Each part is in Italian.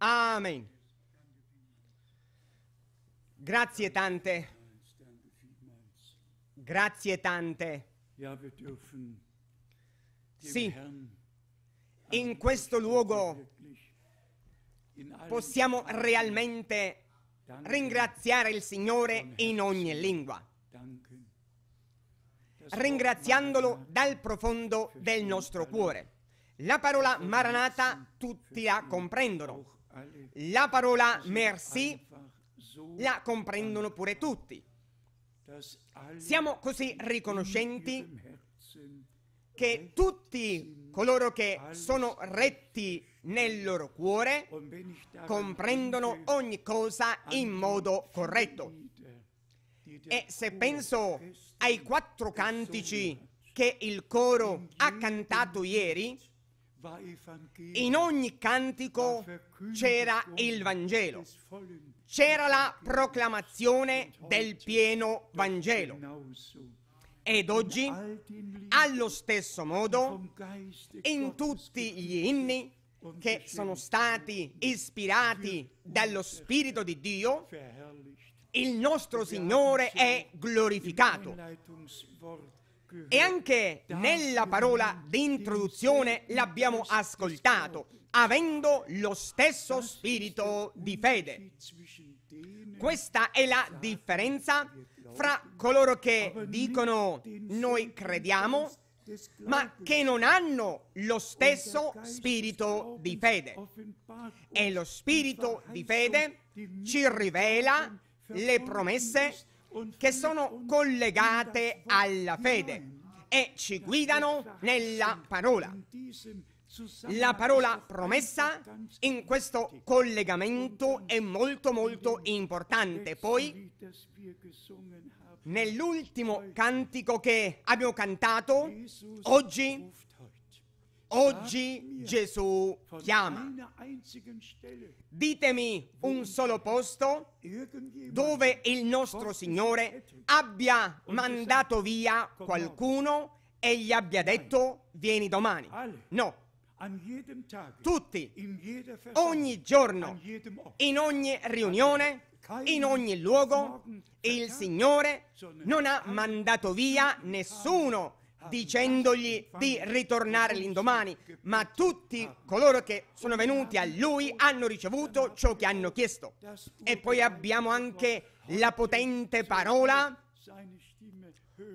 Amen. Grazie tante. Grazie tante. Sì, in questo luogo possiamo realmente ringraziare il Signore in ogni lingua, ringraziandolo dal profondo del nostro cuore. La parola Maranata tutti la comprendono la parola merci la comprendono pure tutti. Siamo così riconoscenti che tutti coloro che sono retti nel loro cuore comprendono ogni cosa in modo corretto. E se penso ai quattro cantici che il coro ha cantato ieri, in ogni cantico c'era il Vangelo, c'era la proclamazione del pieno Vangelo. Ed oggi, allo stesso modo, in tutti gli inni che sono stati ispirati dallo Spirito di Dio, il nostro Signore è glorificato. E anche nella parola di introduzione l'abbiamo ascoltato, avendo lo stesso spirito di fede. Questa è la differenza fra coloro che dicono noi crediamo, ma che non hanno lo stesso spirito di fede. E lo spirito di fede ci rivela le promesse che sono collegate alla fede e ci guidano nella parola. La parola promessa in questo collegamento è molto molto importante. Poi nell'ultimo cantico che abbiamo cantato, oggi Oggi ah, Gesù chiama. Ditemi un solo posto dove il nostro Signore abbia mandato via qualcuno e gli abbia detto vieni domani. No. Tutti, ogni giorno, in ogni riunione, in ogni luogo, il Signore non ha mandato via nessuno dicendogli di ritornare l'indomani, ma tutti coloro che sono venuti a lui hanno ricevuto ciò che hanno chiesto. E poi abbiamo anche la potente parola,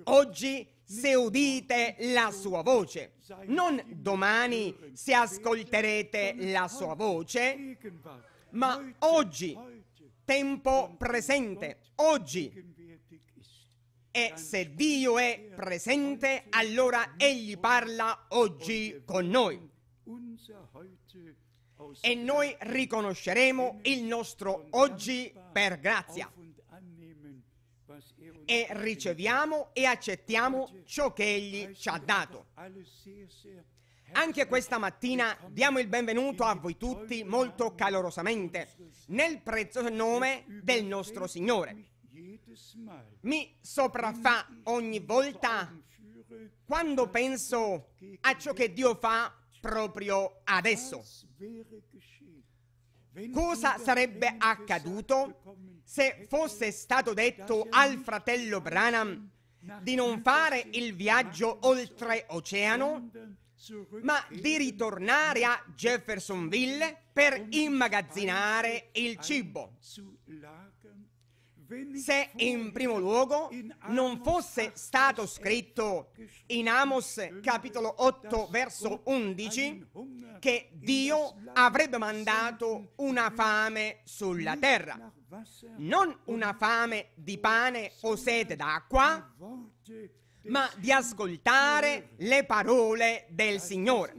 oggi se udite la sua voce, non domani se ascolterete la sua voce, ma oggi, tempo presente, oggi e se Dio è presente, allora Egli parla oggi con noi. E noi riconosceremo il nostro oggi per grazia. E riceviamo e accettiamo ciò che Egli ci ha dato. Anche questa mattina diamo il benvenuto a voi tutti molto calorosamente nel prezioso nome del nostro Signore mi sopraffa ogni volta quando penso a ciò che Dio fa proprio adesso. Cosa sarebbe accaduto se fosse stato detto al fratello Branham di non fare il viaggio oltreoceano, ma di ritornare a Jeffersonville per immagazzinare il cibo? se in primo luogo non fosse stato scritto in Amos capitolo 8 verso 11 che Dio avrebbe mandato una fame sulla terra, non una fame di pane o sete d'acqua, ma di ascoltare le parole del Signore.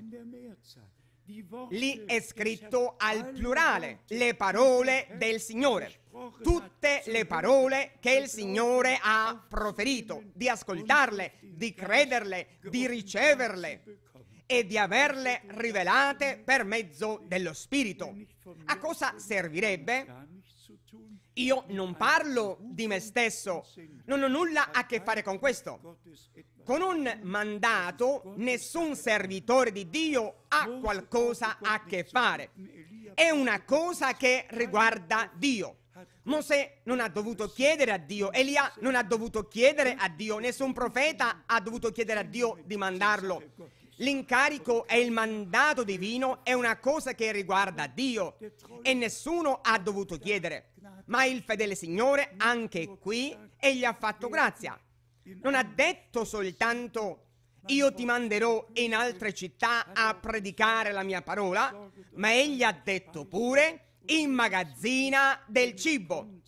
Lì è scritto al plurale le parole eh? del Signore, tutte le parole che il Signore ha proferito, di ascoltarle, di crederle, di riceverle e di averle rivelate per mezzo dello Spirito. A cosa servirebbe io non parlo di me stesso, non ho nulla a che fare con questo. Con un mandato nessun servitore di Dio ha qualcosa a che fare. È una cosa che riguarda Dio. Mosè non ha dovuto chiedere a Dio, Elia non ha dovuto chiedere a Dio, nessun profeta ha dovuto chiedere a Dio di mandarlo. L'incarico e il mandato divino è una cosa che riguarda Dio e nessuno ha dovuto chiedere. Ma il fedele Signore, anche qui, egli ha fatto grazia. Non ha detto soltanto io ti manderò in altre città a predicare la mia parola, ma egli ha detto pure immagazzina del cibo,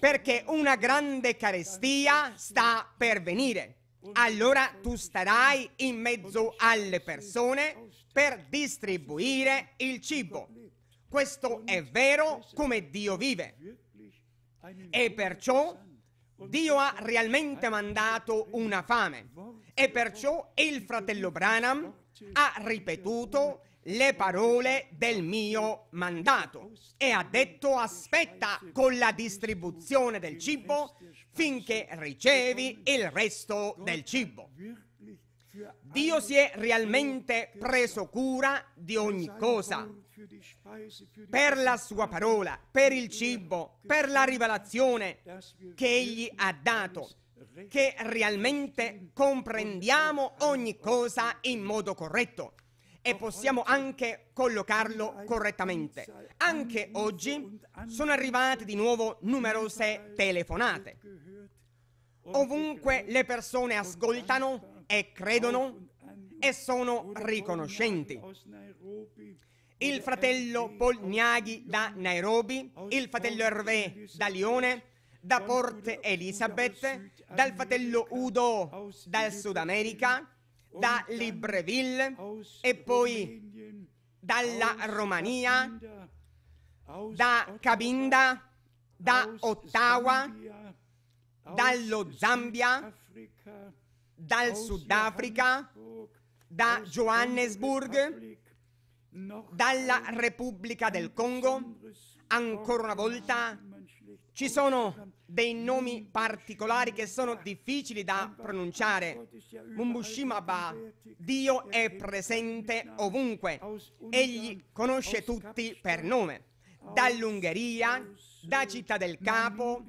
perché una grande carestia sta per venire. Allora tu starai in mezzo alle persone per distribuire il cibo. Questo è vero come Dio vive. E perciò Dio ha realmente mandato una fame. E perciò il fratello Branham ha ripetuto le parole del mio mandato e ha detto aspetta con la distribuzione del cibo finché ricevi il resto del cibo. Dio si è realmente preso cura di ogni cosa per la sua parola, per il cibo, per la rivelazione che egli ha dato, che realmente comprendiamo ogni cosa in modo corretto e possiamo anche collocarlo correttamente. Anche oggi sono arrivate di nuovo numerose telefonate. Ovunque le persone ascoltano e credono e sono riconoscenti il fratello Paul Niaghi da Nairobi, il fratello Hervé da Lione, da Port Elizabeth, dal fratello Udo dal Sud America, da Libreville e poi dalla Romania, da Cabinda, da Ottawa, dallo Zambia, dal Sudafrica, da Johannesburg, dalla Repubblica del Congo, ancora una volta ci sono dei nomi particolari che sono difficili da pronunciare. Mumbushimaba, Dio è presente ovunque, egli conosce tutti per nome, dall'Ungheria, da Città del Capo,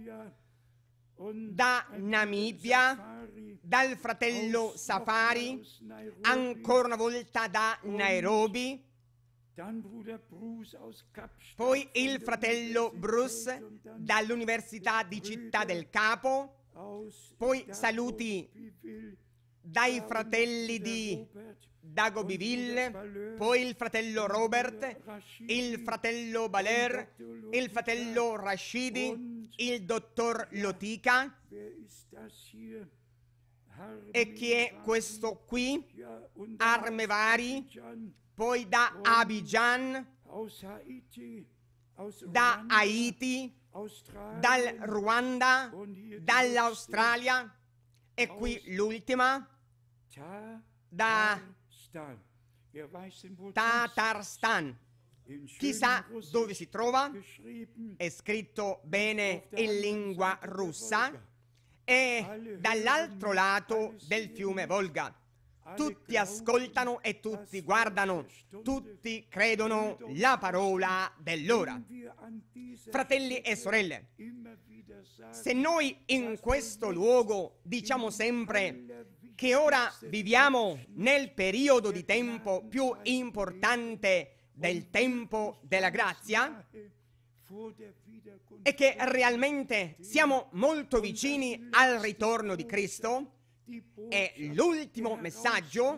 da Namibia, dal fratello Safari, ancora una volta da Nairobi, poi il fratello Bruce dall'Università di Città del Capo, poi saluti dai fratelli di Dagobiville, poi il fratello Robert, il fratello Baler, il fratello Rashidi, il dottor Lotica. E chi è questo qui? Armevari, poi da Abidjan, da Haiti, dal Ruanda, dall'Australia e qui l'ultima, da Tatarstan. Chissà dove si trova, è scritto bene in lingua russa, e dall'altro lato del fiume Volga. Tutti ascoltano e tutti guardano, tutti credono la parola dell'ora. Fratelli e sorelle, se noi in questo luogo diciamo sempre che ora viviamo nel periodo di tempo più importante del tempo della grazia, e che realmente siamo molto vicini al ritorno di Cristo, è l'ultimo messaggio,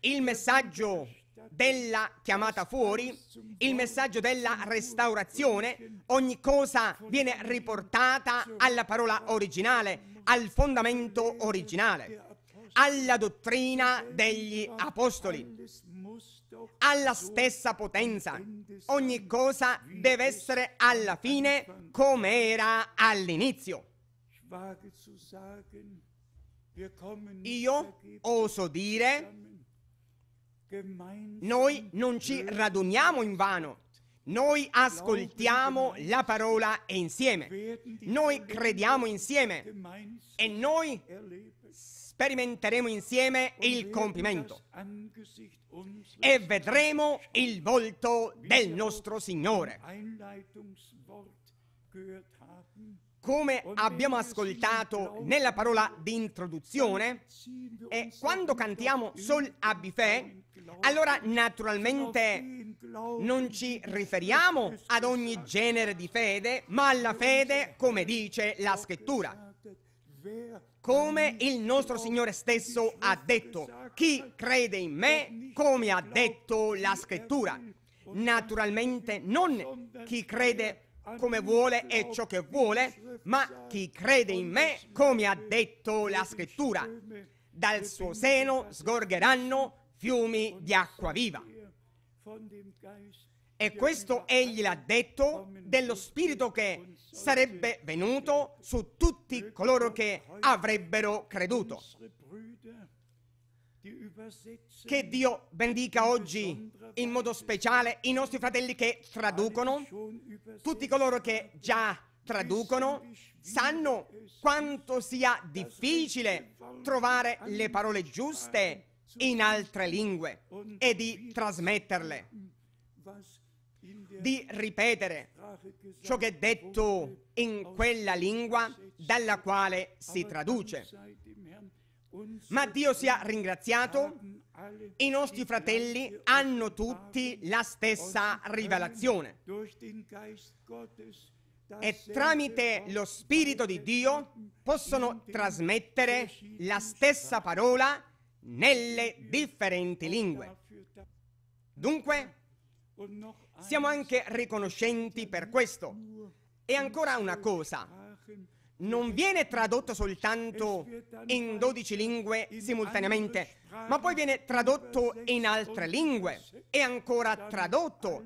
il messaggio della chiamata fuori, il messaggio della restaurazione, ogni cosa viene riportata alla parola originale, al fondamento originale, alla dottrina degli apostoli, alla stessa potenza. Ogni cosa deve essere alla fine come era all'inizio. Io oso dire, noi non ci raduniamo in vano, noi ascoltiamo la parola insieme, noi crediamo insieme e noi sperimenteremo insieme il compimento e vedremo il volto del nostro Signore. Come abbiamo ascoltato nella parola di introduzione, e eh, quando cantiamo Sol abbi fe, allora naturalmente non ci riferiamo ad ogni genere di fede, ma alla fede come dice la scrittura. Come il nostro Signore stesso ha detto, chi crede in me come ha detto la scrittura. Naturalmente non chi crede come vuole e ciò che vuole, ma chi crede in me, come ha detto la scrittura, dal suo seno sgorgeranno fiumi di acqua viva. E questo egli l'ha detto dello Spirito che sarebbe venuto su tutti coloro che avrebbero creduto. Che Dio benedica oggi in modo speciale i nostri fratelli che traducono, tutti coloro che già traducono, sanno quanto sia difficile trovare le parole giuste in altre lingue e di trasmetterle, di ripetere ciò che è detto in quella lingua dalla quale si traduce. Ma Dio sia ringraziato, i nostri fratelli hanno tutti la stessa rivelazione. E tramite lo Spirito di Dio possono trasmettere la stessa parola nelle differenti lingue. Dunque, siamo anche riconoscenti per questo. E ancora una cosa, non viene tradotto soltanto in 12 lingue simultaneamente, ma poi viene tradotto in altre lingue e ancora tradotto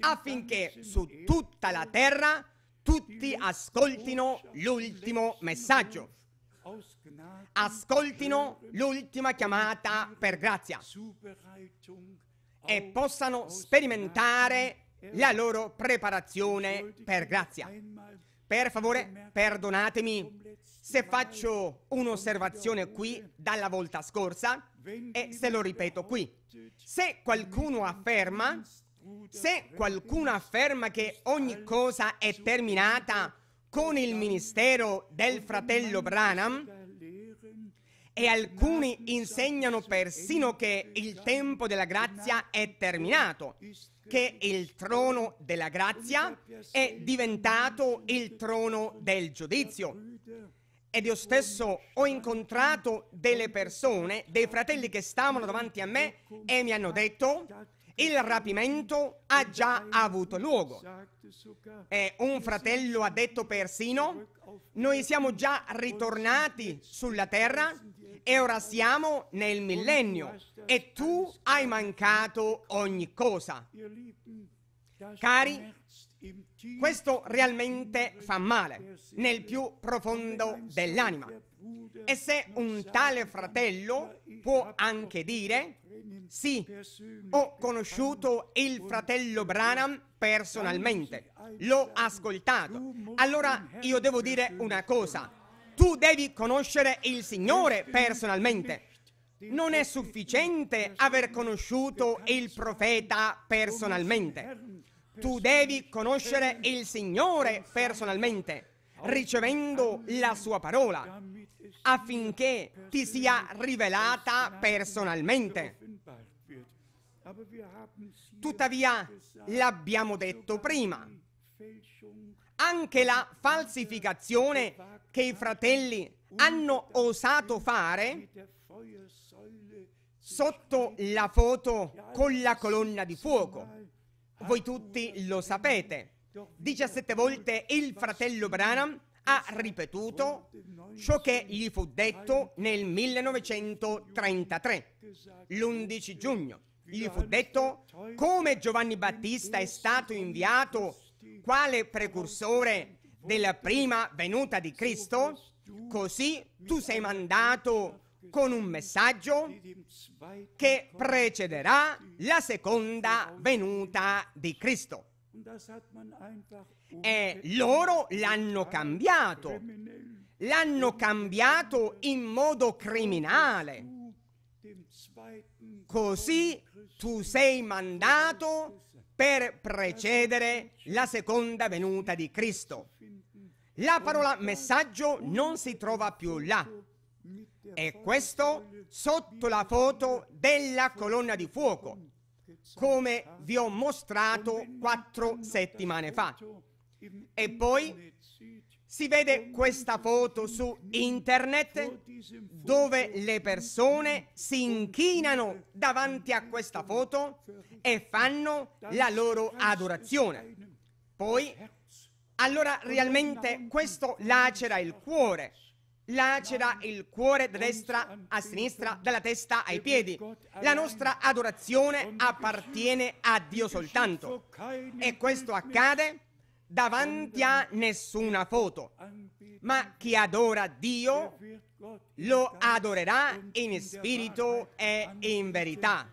affinché su tutta la terra tutti ascoltino l'ultimo messaggio. Ascoltino l'ultima chiamata per grazia e possano sperimentare la loro preparazione per grazia. Per favore, perdonatemi se faccio un'osservazione qui dalla volta scorsa e se lo ripeto qui. Se qualcuno afferma, se qualcuno afferma che ogni cosa è terminata con il ministero del fratello Branham, e alcuni insegnano persino che il tempo della grazia è terminato, che il trono della grazia è diventato il trono del giudizio. Ed io stesso ho incontrato delle persone, dei fratelli che stavano davanti a me e mi hanno detto, il rapimento ha già avuto luogo. E eh, un fratello ha detto persino, noi siamo già ritornati sulla terra e ora siamo nel millennio e tu hai mancato ogni cosa. Cari, questo realmente fa male nel più profondo dell'anima. E se un tale fratello può anche dire, sì, ho conosciuto il fratello Branham personalmente, l'ho ascoltato. Allora io devo dire una cosa, tu devi conoscere il Signore personalmente. Non è sufficiente aver conosciuto il profeta personalmente. Tu devi conoscere il Signore personalmente, ricevendo la sua parola affinché ti sia rivelata personalmente. Tuttavia, l'abbiamo detto prima, anche la falsificazione che i fratelli hanno osato fare sotto la foto con la colonna di fuoco. Voi tutti lo sapete. 17 volte il fratello Branham ha ripetuto ciò che gli fu detto nel 1933, l'11 giugno. Gli fu detto come Giovanni Battista è stato inviato quale precursore della prima venuta di Cristo, così tu sei mandato con un messaggio che precederà la seconda venuta di Cristo. E eh, loro l'hanno cambiato, l'hanno cambiato in modo criminale. Così tu sei mandato per precedere la seconda venuta di Cristo. La parola messaggio non si trova più là. E questo sotto la foto della colonna di fuoco come vi ho mostrato quattro settimane fa. E poi si vede questa foto su internet dove le persone si inchinano davanti a questa foto e fanno la loro adorazione. Poi, allora realmente questo lacera il cuore lacera il cuore da destra a sinistra, dalla testa ai piedi. La nostra adorazione appartiene a Dio soltanto e questo accade davanti a nessuna foto, ma chi adora Dio lo adorerà in spirito e in verità.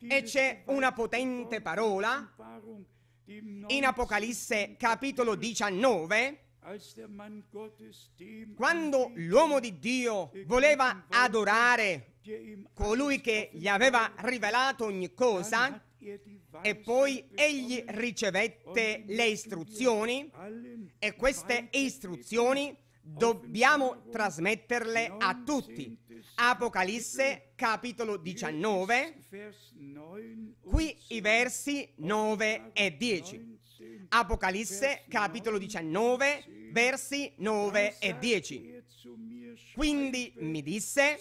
E c'è una potente parola in Apocalisse capitolo 19 quando l'uomo di Dio voleva adorare colui che gli aveva rivelato ogni cosa, er e poi egli ricevette le istruzioni e queste istruzioni dobbiamo trasmetterle a tutti. Apocalisse capitolo 19, qui i versi 9 e 10. Apocalisse capitolo 19, versi 9 e 10. Quindi mi disse,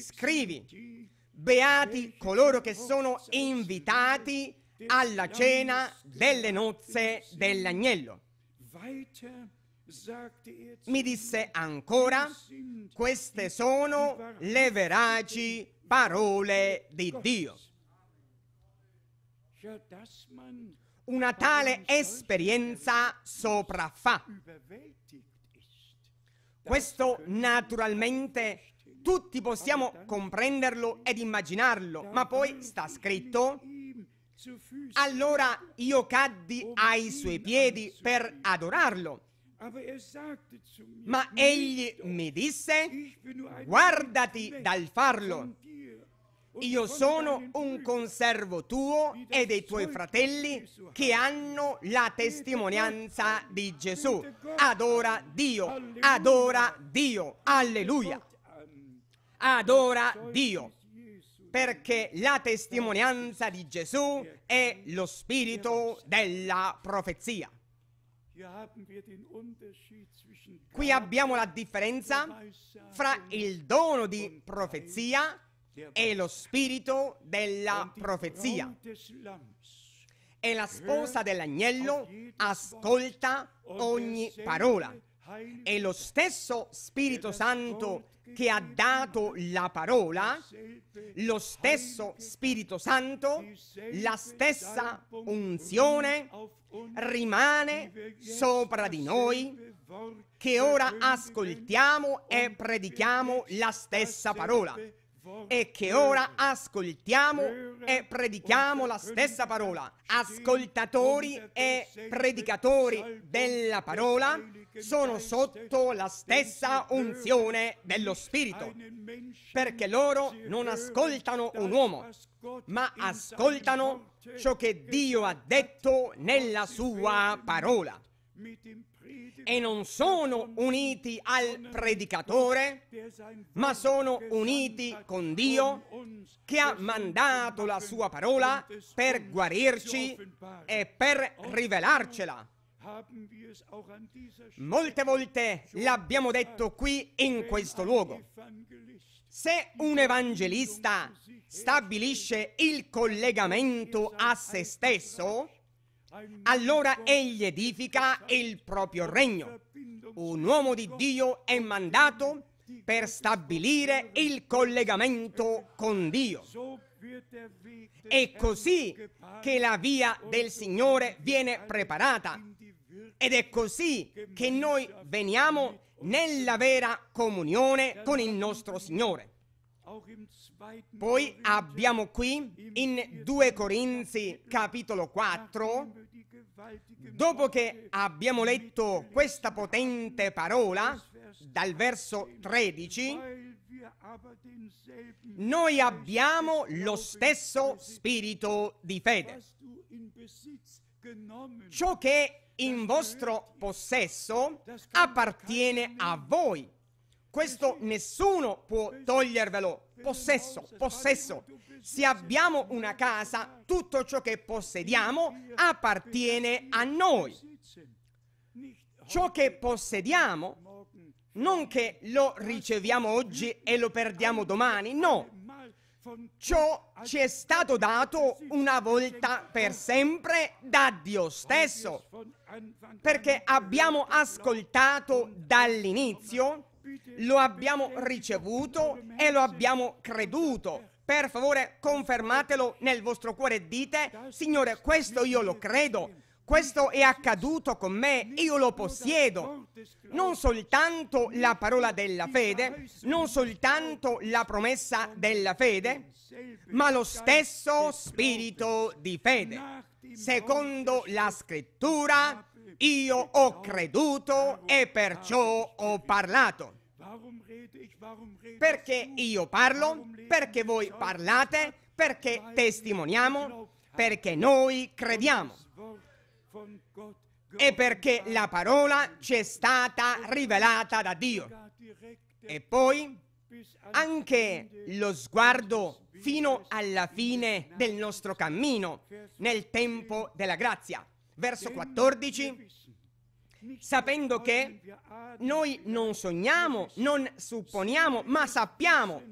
scrivi, beati coloro che sono invitati alla cena delle nozze dell'agnello. Mi disse ancora, queste sono le veraci parole di Dio una tale esperienza sopraffa. Questo naturalmente tutti possiamo comprenderlo ed immaginarlo, ma poi sta scritto, allora io caddi ai suoi piedi per adorarlo. Ma egli mi disse, guardati dal farlo, io sono un conservo tuo e dei tuoi fratelli che hanno la testimonianza di Gesù. Adora Dio, adora Dio, alleluia. Adora Dio, perché la testimonianza di Gesù è lo spirito della profezia. Qui abbiamo la differenza fra il dono di profezia è lo spirito della profezia. E la sposa dell'agnello ascolta ogni parola. E lo stesso Spirito Santo che ha dato la parola, lo stesso Spirito Santo, la stessa unzione rimane sopra di noi che ora ascoltiamo e predichiamo la stessa parola e che ora ascoltiamo e predichiamo la stessa parola. Ascoltatori e predicatori della parola sono sotto la stessa unzione dello Spirito, perché loro non ascoltano un uomo, ma ascoltano ciò che Dio ha detto nella sua parola e non sono uniti al predicatore, ma sono uniti con Dio che ha mandato la sua parola per guarirci e per rivelarcela. Molte volte l'abbiamo detto qui in questo luogo. Se un evangelista stabilisce il collegamento a se stesso, allora egli edifica il proprio regno. Un uomo di Dio è mandato per stabilire il collegamento con Dio. È così che la via del Signore viene preparata ed è così che noi veniamo nella vera comunione con il nostro Signore. Poi abbiamo qui in 2 Corinzi capitolo 4, dopo che abbiamo letto questa potente parola dal verso 13, noi abbiamo lo stesso spirito di fede. Ciò che in vostro possesso appartiene a voi questo nessuno può togliervelo. Possesso, possesso. Se abbiamo una casa, tutto ciò che possediamo appartiene a noi. Ciò che possediamo, non che lo riceviamo oggi e lo perdiamo domani, no. Ciò ci è stato dato una volta per sempre da Dio stesso, perché abbiamo ascoltato dall'inizio lo abbiamo ricevuto e lo abbiamo creduto. Per favore, confermatelo nel vostro cuore. e Dite, Signore, questo io lo credo. Questo è accaduto con me, io lo possiedo. Non soltanto la parola della fede, non soltanto la promessa della fede, ma lo stesso spirito di fede. Secondo la scrittura, io ho creduto e perciò ho parlato. Perché io parlo, perché voi parlate, perché testimoniamo, perché noi crediamo. E perché la parola ci è stata rivelata da Dio. E poi anche lo sguardo fino alla fine del nostro cammino, nel tempo della grazia. Verso 14 sapendo che noi non sogniamo, non supponiamo, ma sappiamo.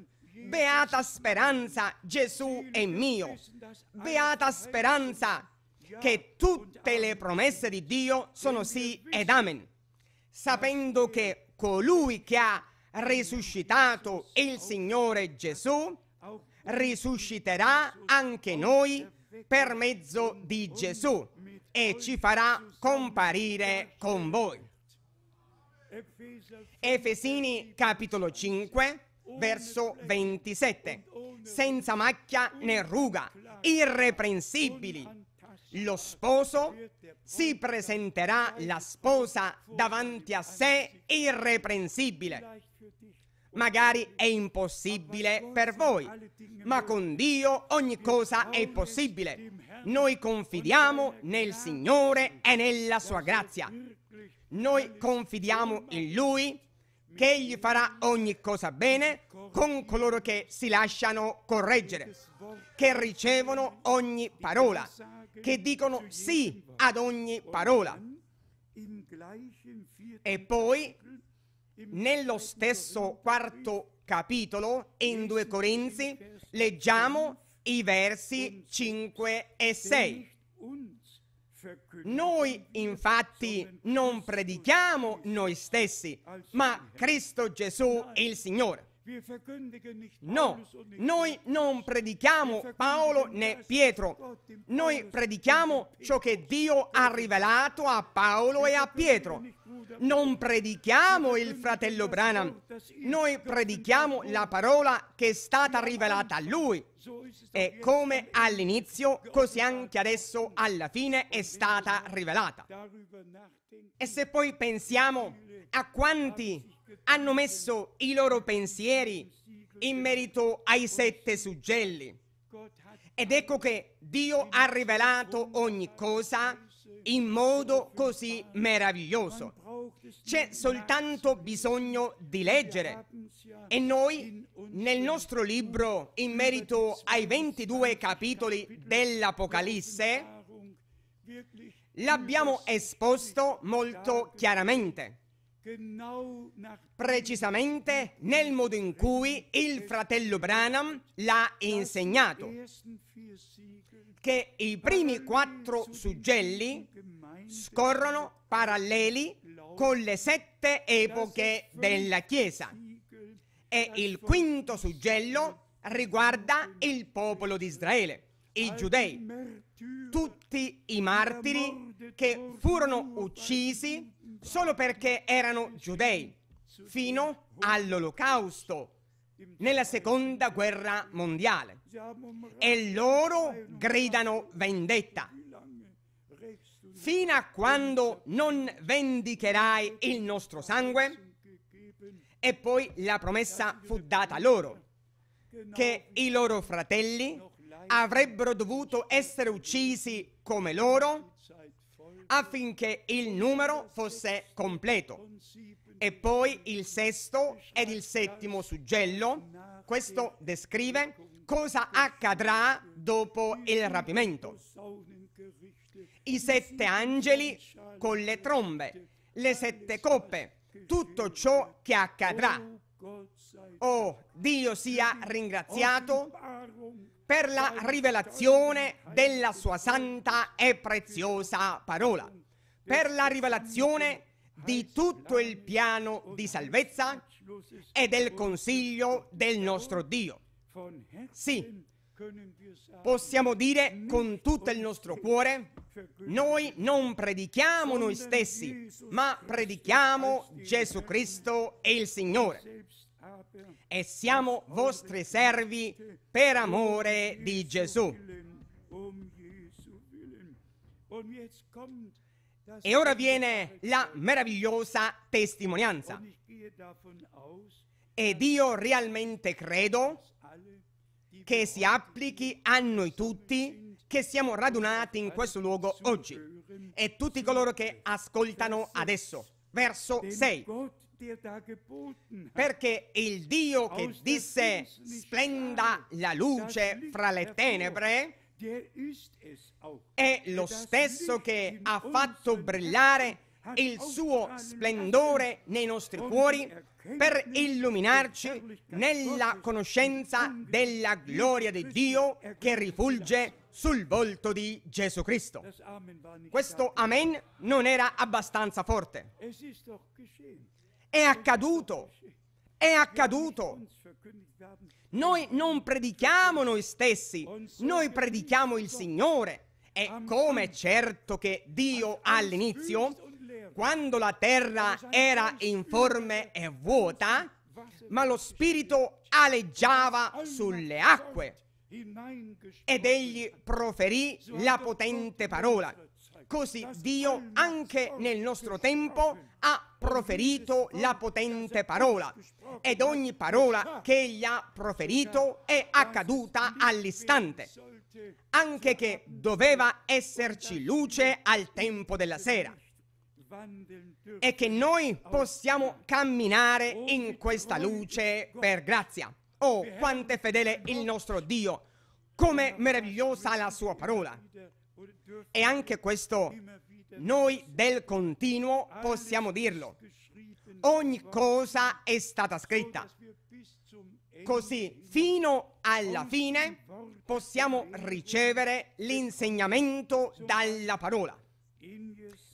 Beata speranza, Gesù è mio. Beata speranza, che tutte le promesse di Dio sono sì ed amen. Sapendo che colui che ha risuscitato il Signore Gesù risusciterà anche noi per mezzo di Gesù e ci farà comparire con voi. Efesini capitolo 5, verso 27. Senza macchia né ruga, irreprensibili. Lo sposo si presenterà la sposa davanti a sé irreprensibile. Magari è impossibile per voi, ma con Dio ogni cosa è possibile. Noi confidiamo nel Signore e nella sua grazia. Noi confidiamo in Lui che Egli farà ogni cosa bene con coloro che si lasciano correggere, che ricevono ogni parola, che dicono sì ad ogni parola. E poi, nello stesso quarto capitolo, in due Corinzi, leggiamo i versi 5 e 6. Noi infatti non predichiamo noi stessi, ma Cristo Gesù il Signore. No, noi non predichiamo Paolo né Pietro, noi predichiamo ciò che Dio ha rivelato a Paolo e a Pietro. Non predichiamo il fratello Branham, noi predichiamo la parola che è stata rivelata a lui. E come all'inizio, così anche adesso alla fine è stata rivelata. E se poi pensiamo a quanti hanno messo i loro pensieri in merito ai sette suggelli. Ed ecco che Dio ha rivelato ogni cosa in modo così meraviglioso. C'è soltanto bisogno di leggere. E noi nel nostro libro in merito ai 22 capitoli dell'Apocalisse l'abbiamo esposto molto chiaramente precisamente nel modo in cui il fratello Branham l'ha insegnato, che i primi quattro suggelli scorrono paralleli con le sette epoche della Chiesa e il quinto suggello riguarda il popolo di Israele, i giudei, tutti i martiri che furono uccisi solo perché erano giudei, fino all'olocausto, nella seconda guerra mondiale. E loro gridano vendetta, fino a quando non vendicherai il nostro sangue? E poi la promessa fu data loro, che i loro fratelli avrebbero dovuto essere uccisi come loro, affinché il numero fosse completo. E poi il sesto ed il settimo suggello, questo descrive cosa accadrà dopo il rapimento. I sette angeli con le trombe, le sette coppe, tutto ciò che accadrà. Oh, Dio sia ringraziato per la rivelazione della sua santa e preziosa parola, per la rivelazione di tutto il piano di salvezza e del consiglio del nostro Dio. Sì, possiamo dire con tutto il nostro cuore, noi non predichiamo noi stessi, ma predichiamo Gesù Cristo e il Signore e siamo vostri servi per amore di Gesù. E ora viene la meravigliosa testimonianza. Ed io realmente credo che si applichi a noi tutti che siamo radunati in questo luogo oggi e tutti coloro che ascoltano adesso. Verso 6. Perché il Dio che disse splenda la luce fra le tenebre è lo stesso che ha fatto brillare il suo splendore nei nostri cuori per illuminarci nella conoscenza della gloria di Dio che rifulge sul volto di Gesù Cristo. Questo amen non era abbastanza forte. È accaduto. È accaduto. Noi non predichiamo noi stessi, noi predichiamo il Signore. E come è certo che Dio all'inizio, quando la terra era informe e vuota, ma lo Spirito aleggiava sulle acque ed egli proferì la potente parola. Così Dio anche nel nostro tempo ha proferito la potente parola ed ogni parola che egli ha proferito è accaduta all'istante, anche che doveva esserci luce al tempo della sera e che noi possiamo camminare in questa luce per grazia. Oh, quanto è fedele il nostro Dio, come meravigliosa la sua parola. E anche questo noi del continuo possiamo dirlo. Ogni cosa è stata scritta. Così fino alla fine possiamo ricevere l'insegnamento dalla parola.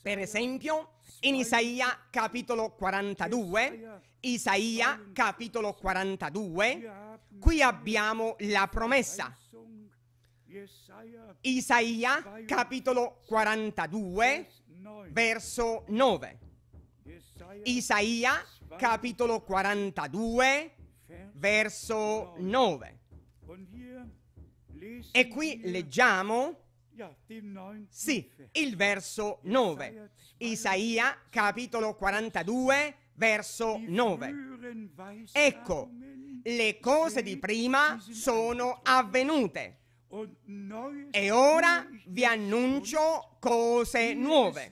Per esempio, in Isaia capitolo 42, Isaia capitolo 42, qui abbiamo la promessa Isaia capitolo 42 verso 9. Isaia capitolo 42 verso 9. E qui leggiamo sì, il verso 9. Isaia capitolo 42 verso 9. Ecco, le cose di prima sono avvenute. E ora vi annuncio cose nuove.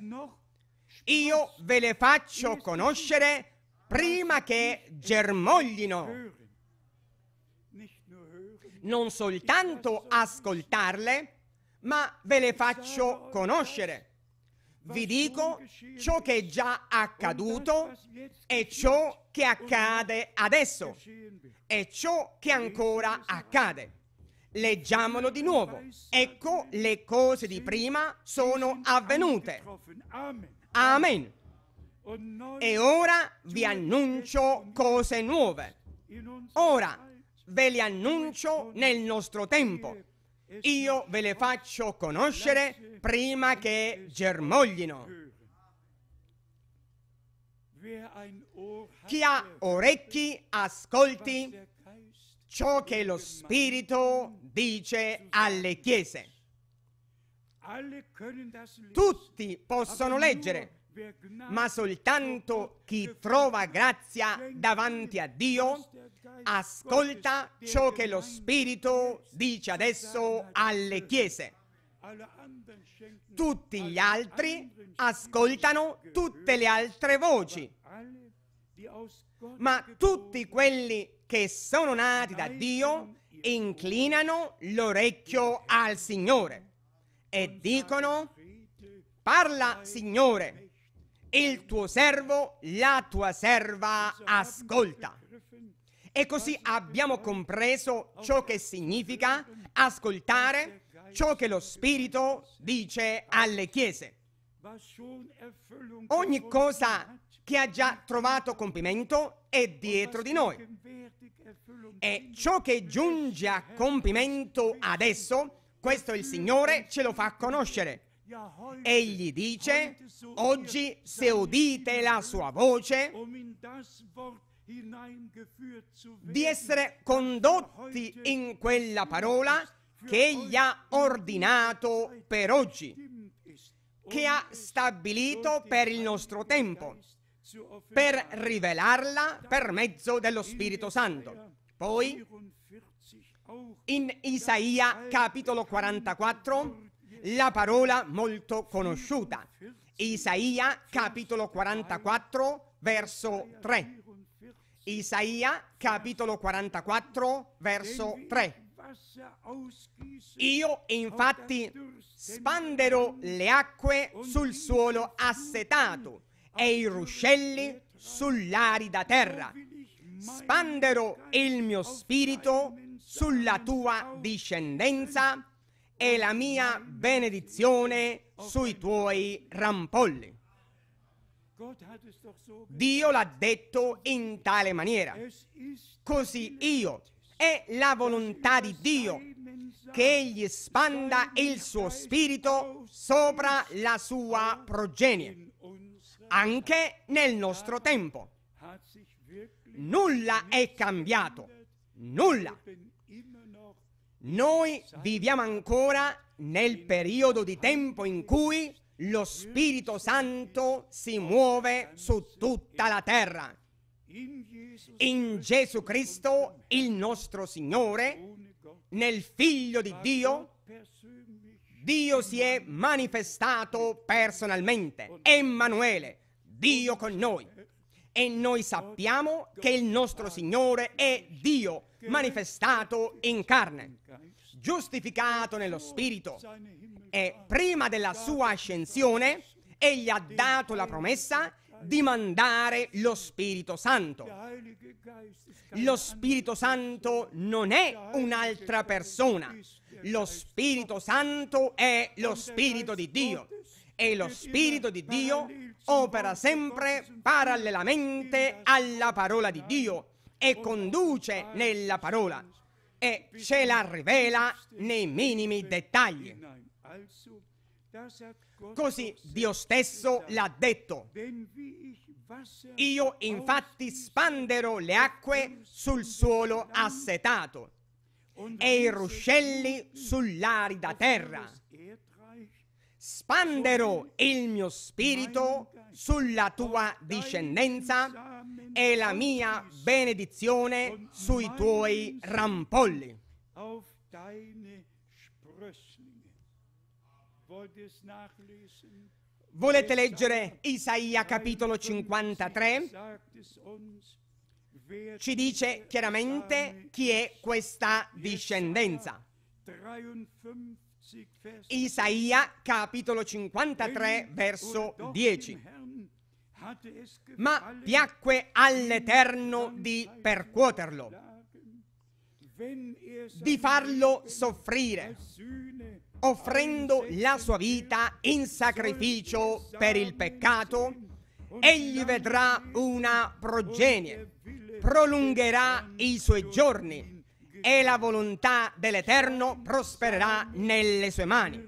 Io ve le faccio conoscere prima che germoglino. Non soltanto ascoltarle, ma ve le faccio conoscere. Vi dico ciò che è già accaduto e ciò che accade adesso e ciò che ancora accade. Leggiamolo di nuovo. Ecco, le cose di prima sono avvenute. Amen. E ora vi annuncio cose nuove. Ora ve le annuncio nel nostro tempo. Io ve le faccio conoscere prima che germoglino. Chi ha orecchi ascolti ciò che lo Spirito dice alle chiese. Tutti possono leggere, ma soltanto chi trova grazia davanti a Dio ascolta ciò che lo Spirito dice adesso alle chiese. Tutti gli altri ascoltano tutte le altre voci, ma tutti quelli che sono nati da Dio inclinano l'orecchio al Signore e dicono, parla Signore, il tuo servo, la tua serva ascolta. E così abbiamo compreso ciò che significa ascoltare ciò che lo Spirito dice alle chiese. Ogni cosa che ha già trovato compimento è dietro di noi. E ciò che giunge a compimento adesso, questo il Signore ce lo fa conoscere. Egli dice, oggi se udite la sua voce, di essere condotti in quella parola che egli ha ordinato per oggi, che ha stabilito per il nostro tempo per rivelarla per mezzo dello Spirito Santo. Poi in Isaia capitolo 44 la parola molto conosciuta. Isaia capitolo 44 verso 3. Isaia capitolo 44 verso 3. Io infatti spanderò le acque sul suolo assetato e i ruscelli sull'arida terra. Spanderò il mio spirito sulla tua discendenza e la mia benedizione sui tuoi rampolli. Dio l'ha detto in tale maniera. Così io è la volontà di Dio che egli spanda il suo spirito sopra la sua progenie anche nel nostro tempo. Nulla è cambiato, nulla. Noi viviamo ancora nel periodo di tempo in cui lo Spirito Santo si muove su tutta la terra. In Gesù Cristo, il nostro Signore, nel Figlio di Dio, Dio si è manifestato personalmente. Oh Emanuele, Dio con noi. E noi sappiamo che il nostro Signore è Dio manifestato in carne, giustificato nello Spirito. E prima della sua ascensione, egli ha dato la promessa di mandare lo Spirito Santo. Lo Spirito Santo non è un'altra persona, lo Spirito Santo è lo Spirito di Dio e lo Spirito di Dio opera sempre parallelamente alla parola di Dio e conduce nella parola e ce la rivela nei minimi dettagli. Così Dio stesso l'ha detto. Io infatti spanderò le acque sul suolo assetato e i ruscelli sull'arida terra. Spanderò il mio spirito sulla tua discendenza e la mia benedizione sui tuoi rampolli. Volete leggere Isaia capitolo 53? ci dice chiaramente chi è questa discendenza. Isaia capitolo 53 verso 10. Ma piacque all'Eterno di percuoterlo, di farlo soffrire, offrendo la sua vita in sacrificio per il peccato, egli vedrà una progenie prolungherà i suoi giorni e la volontà dell'Eterno prospererà nelle sue mani.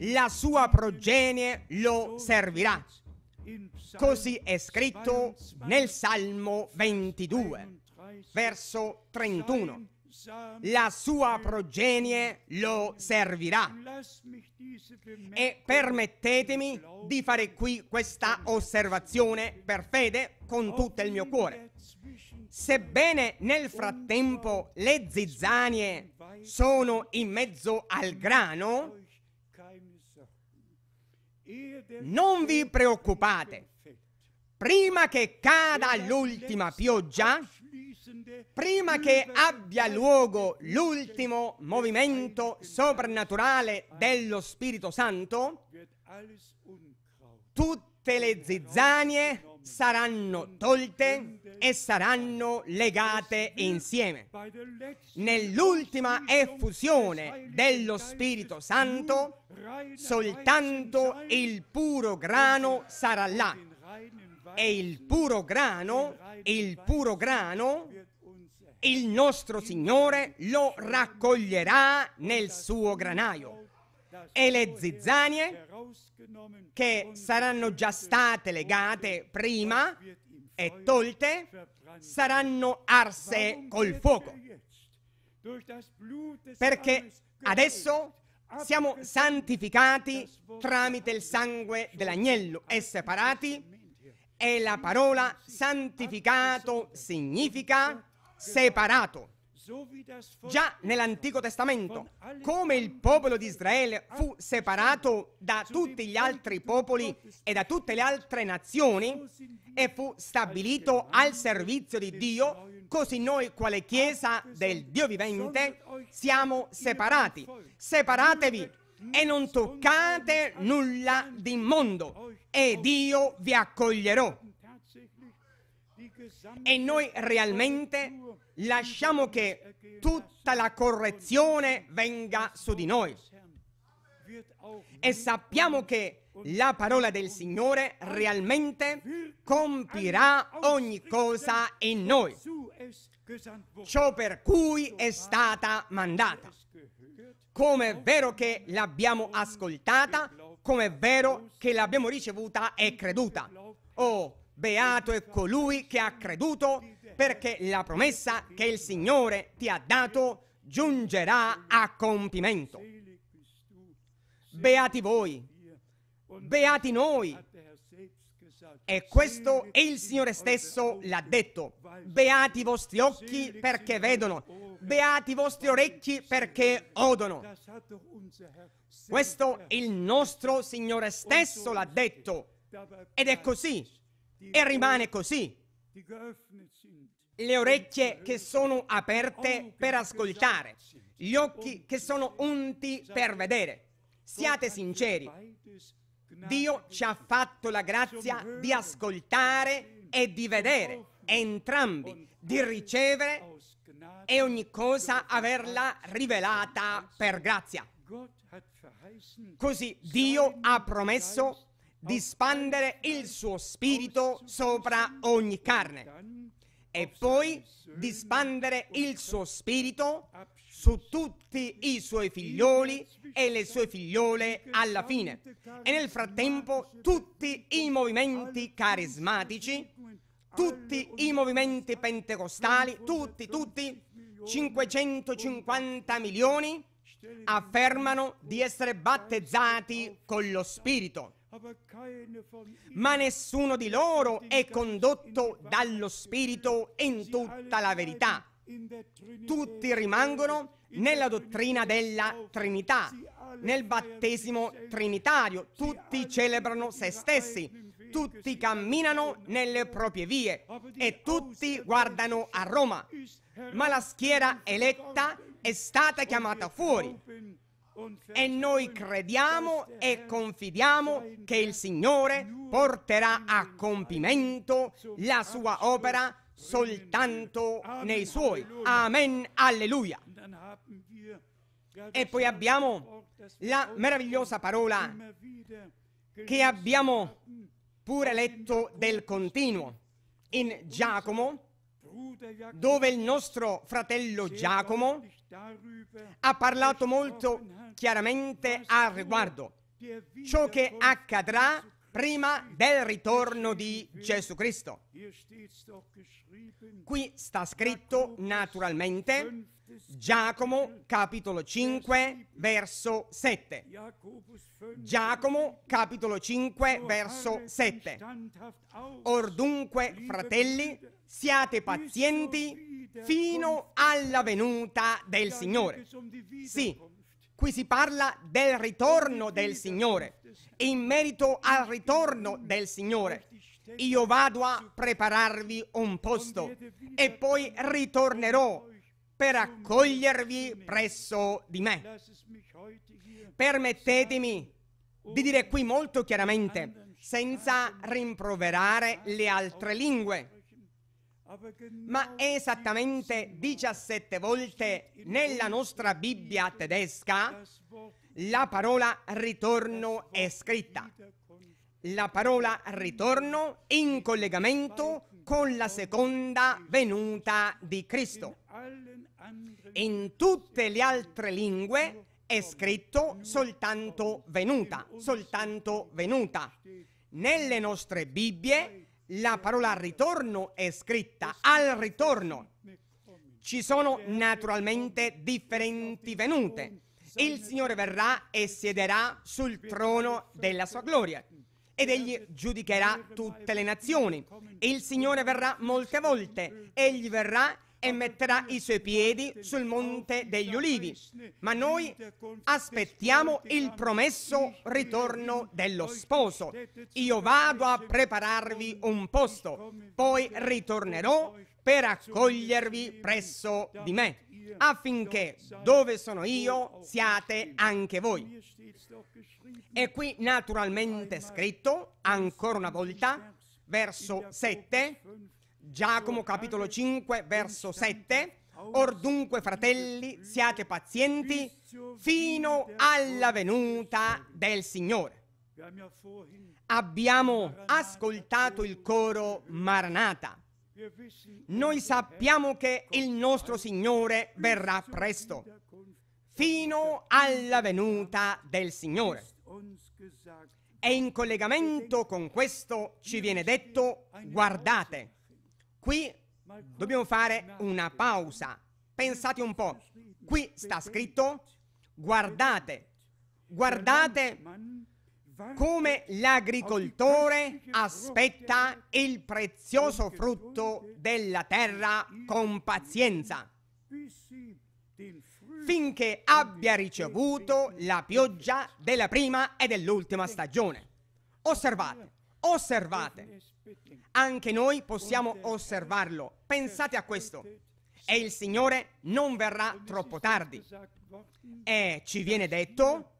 La sua progenie lo servirà. Così è scritto nel Salmo 22, verso 31. La sua progenie lo servirà. E permettetemi di fare qui questa osservazione per fede con tutto il mio cuore. Sebbene nel frattempo le zizzanie sono in mezzo al grano, non vi preoccupate. Prima che cada l'ultima pioggia, prima che abbia luogo l'ultimo movimento soprannaturale dello Spirito Santo, tutte le zizzanie saranno tolte e saranno legate insieme. Nell'ultima effusione dello Spirito Santo, soltanto il puro grano sarà là. E il puro grano, il puro grano, il nostro Signore lo raccoglierà nel suo granaio. E le zizzanie che saranno già state legate prima e tolte, saranno arse col fuoco. Perché adesso siamo santificati tramite il sangue dell'agnello e separati e la parola santificato significa separato. Già nell'Antico Testamento, come il popolo di Israele fu separato da tutti gli altri popoli e da tutte le altre nazioni e fu stabilito al servizio di Dio, così noi quale Chiesa del Dio vivente siamo separati. Separatevi e non toccate nulla di mondo e Dio vi accoglierò. E noi realmente lasciamo che tutta la correzione venga su di noi. E sappiamo che la parola del Signore realmente compirà ogni cosa in noi, ciò per cui è stata mandata. Come è vero che l'abbiamo ascoltata, come è vero che l'abbiamo ricevuta e creduta. Oh, beato è colui che ha creduto perché la promessa che il Signore ti ha dato giungerà a compimento. Beati voi, beati noi. E questo il Signore stesso l'ha detto. Beati i vostri occhi perché vedono, beati i vostri orecchi perché odono. Questo il nostro Signore stesso l'ha detto. Ed è così. E rimane così le orecchie che sono aperte per ascoltare, gli occhi che sono unti per vedere. Siate sinceri. Dio ci ha fatto la grazia di ascoltare e di vedere entrambi, di ricevere e ogni cosa averla rivelata per grazia. Così Dio ha promesso di spandere il suo spirito sopra ogni carne e poi dispandere il suo spirito su tutti i suoi figlioli e le sue figliole alla fine. E nel frattempo tutti i movimenti carismatici, tutti i movimenti pentecostali, tutti, tutti, 550 milioni affermano di essere battezzati con lo Spirito. Ma nessuno di loro è condotto dallo Spirito in tutta la verità. Tutti rimangono nella dottrina della Trinità, nel battesimo trinitario. Tutti celebrano se stessi, tutti camminano nelle proprie vie e tutti guardano a Roma. Ma la schiera eletta è stata chiamata fuori e noi crediamo e confidiamo che il Signore porterà a compimento la sua opera soltanto nei suoi. Amen, alleluia. E poi abbiamo la meravigliosa parola che abbiamo pure letto del continuo in Giacomo, dove il nostro fratello Giacomo ha parlato molto chiaramente al riguardo ciò che accadrà prima del ritorno di Gesù Cristo. Qui sta scritto naturalmente Giacomo capitolo 5 verso 7. Giacomo capitolo 5 verso 7. Or dunque, fratelli, siate pazienti fino alla venuta del Signore. Um sì, Qui si parla del ritorno del Signore. In merito al ritorno del Signore, io vado a prepararvi un posto e poi ritornerò per accogliervi presso di me. Permettetemi di dire qui molto chiaramente, senza rimproverare le altre lingue ma esattamente 17 volte nella nostra Bibbia tedesca la parola ritorno è scritta. La parola ritorno in collegamento con la seconda venuta di Cristo. In tutte le altre lingue è scritto soltanto venuta, soltanto venuta. Nelle nostre Bibbie la parola ritorno è scritta al ritorno. Ci sono naturalmente differenti venute. Il Signore verrà e siederà sul trono della sua gloria ed egli giudicherà tutte le nazioni. Il Signore verrà molte volte, egli verrà e metterà i suoi piedi sul monte degli ulivi. Ma noi aspettiamo il promesso ritorno dello sposo. Io vado a prepararvi un posto, poi ritornerò per accogliervi presso di me, affinché dove sono io siate anche voi. E qui naturalmente scritto, ancora una volta, verso 7, Giacomo capitolo 5 verso 7. Or dunque, fratelli, siate pazienti fino alla venuta del Signore. Abbiamo ascoltato il coro Maranata. Noi sappiamo che il nostro Signore verrà presto, fino alla venuta del Signore. E in collegamento con questo ci viene detto, guardate, Qui dobbiamo fare una pausa. Pensate un po'. Qui sta scritto, guardate, guardate come l'agricoltore aspetta il prezioso frutto della terra con pazienza, finché abbia ricevuto la pioggia della prima e dell'ultima stagione. Osservate, osservate, anche noi possiamo osservarlo. Pensate a questo. E il Signore non verrà troppo tardi. E ci viene detto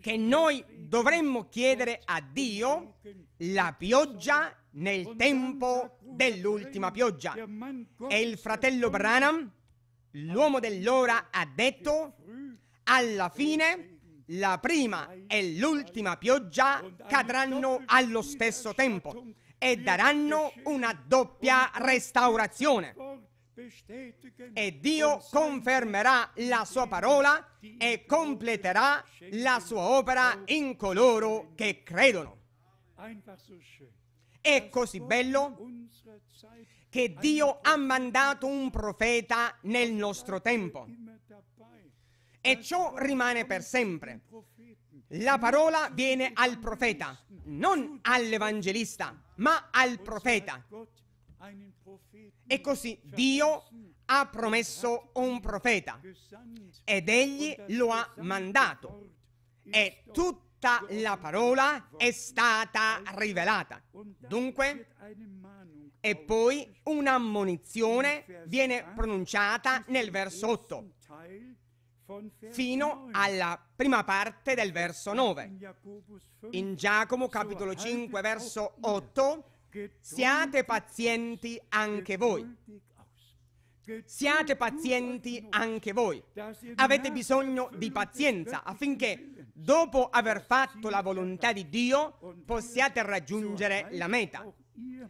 che noi dovremmo chiedere a Dio la pioggia nel tempo dell'ultima pioggia. E il fratello Branham, l'uomo dell'ora, ha detto, alla fine la prima e l'ultima pioggia cadranno allo stesso tempo e daranno una doppia restaurazione. E Dio confermerà la sua parola e completerà la sua opera in coloro che credono. È così bello che Dio ha mandato un profeta nel nostro tempo e ciò rimane per sempre. La parola viene al profeta, non all'evangelista, ma al profeta. E così Dio ha promesso un profeta ed egli lo ha mandato e tutta la parola è stata rivelata. Dunque, e poi un'ammonizione viene pronunciata nel verso 8 fino alla prima parte del verso 9. In Giacomo capitolo 5 verso 8 siate pazienti anche voi. Siate pazienti anche voi. Avete bisogno di pazienza affinché dopo aver fatto la volontà di Dio possiate raggiungere la meta.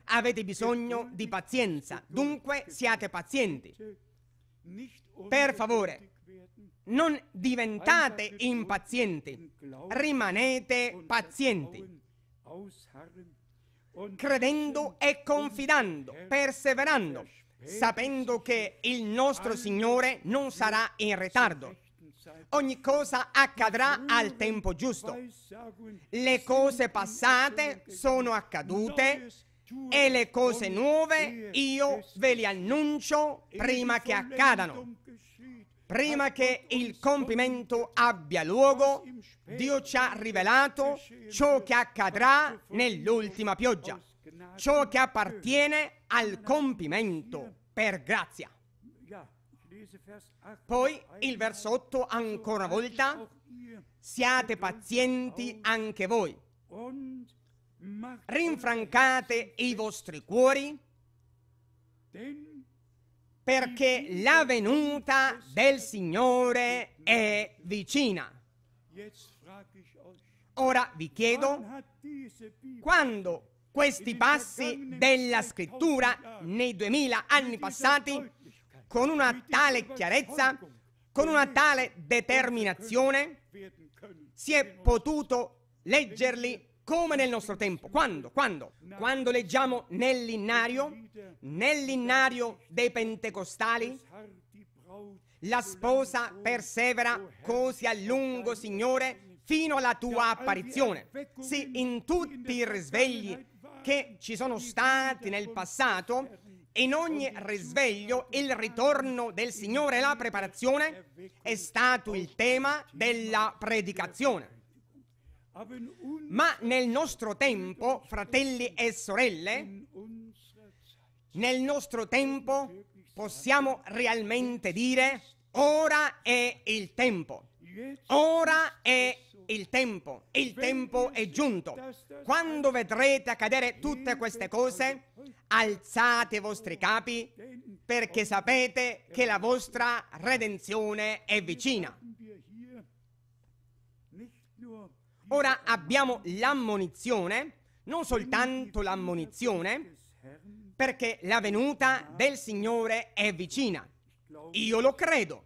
Avete bisogno di pazienza, dunque siate pazienti. Per favore, non diventate impazienti, rimanete pazienti, credendo e confidando, perseverando, sapendo che il nostro Signore non sarà in ritardo. Ogni cosa accadrà al tempo giusto. Le cose passate sono accadute e le cose nuove io ve le annuncio prima che accadano. Prima che il compimento abbia luogo, Dio ci ha rivelato ciò che accadrà nell'ultima pioggia, ciò che appartiene al compimento per grazia. Poi il verso 8 ancora una volta, siate pazienti anche voi, rinfrancate i vostri cuori, perché la venuta del Signore è vicina. Ora vi chiedo, quando questi passi della scrittura nei duemila anni passati, con una tale chiarezza, con una tale determinazione, si è potuto leggerli come nel nostro tempo. Quando? Quando? Quando leggiamo nell'innario, nell'innario dei pentecostali, la sposa persevera così a lungo, Signore, fino alla tua apparizione. Sì, in tutti i risvegli che ci sono stati nel passato, in ogni risveglio il ritorno del Signore la preparazione è stato il tema della predicazione. Ma nel nostro tempo, fratelli e sorelle, nel nostro tempo possiamo realmente dire ora è il tempo. Ora è il tempo, il tempo è giunto. Quando vedrete accadere tutte queste cose, alzate i vostri capi perché sapete che la vostra redenzione è vicina. Ora abbiamo l'ammonizione, non soltanto l'ammonizione, perché la venuta del Signore è vicina. Io lo credo.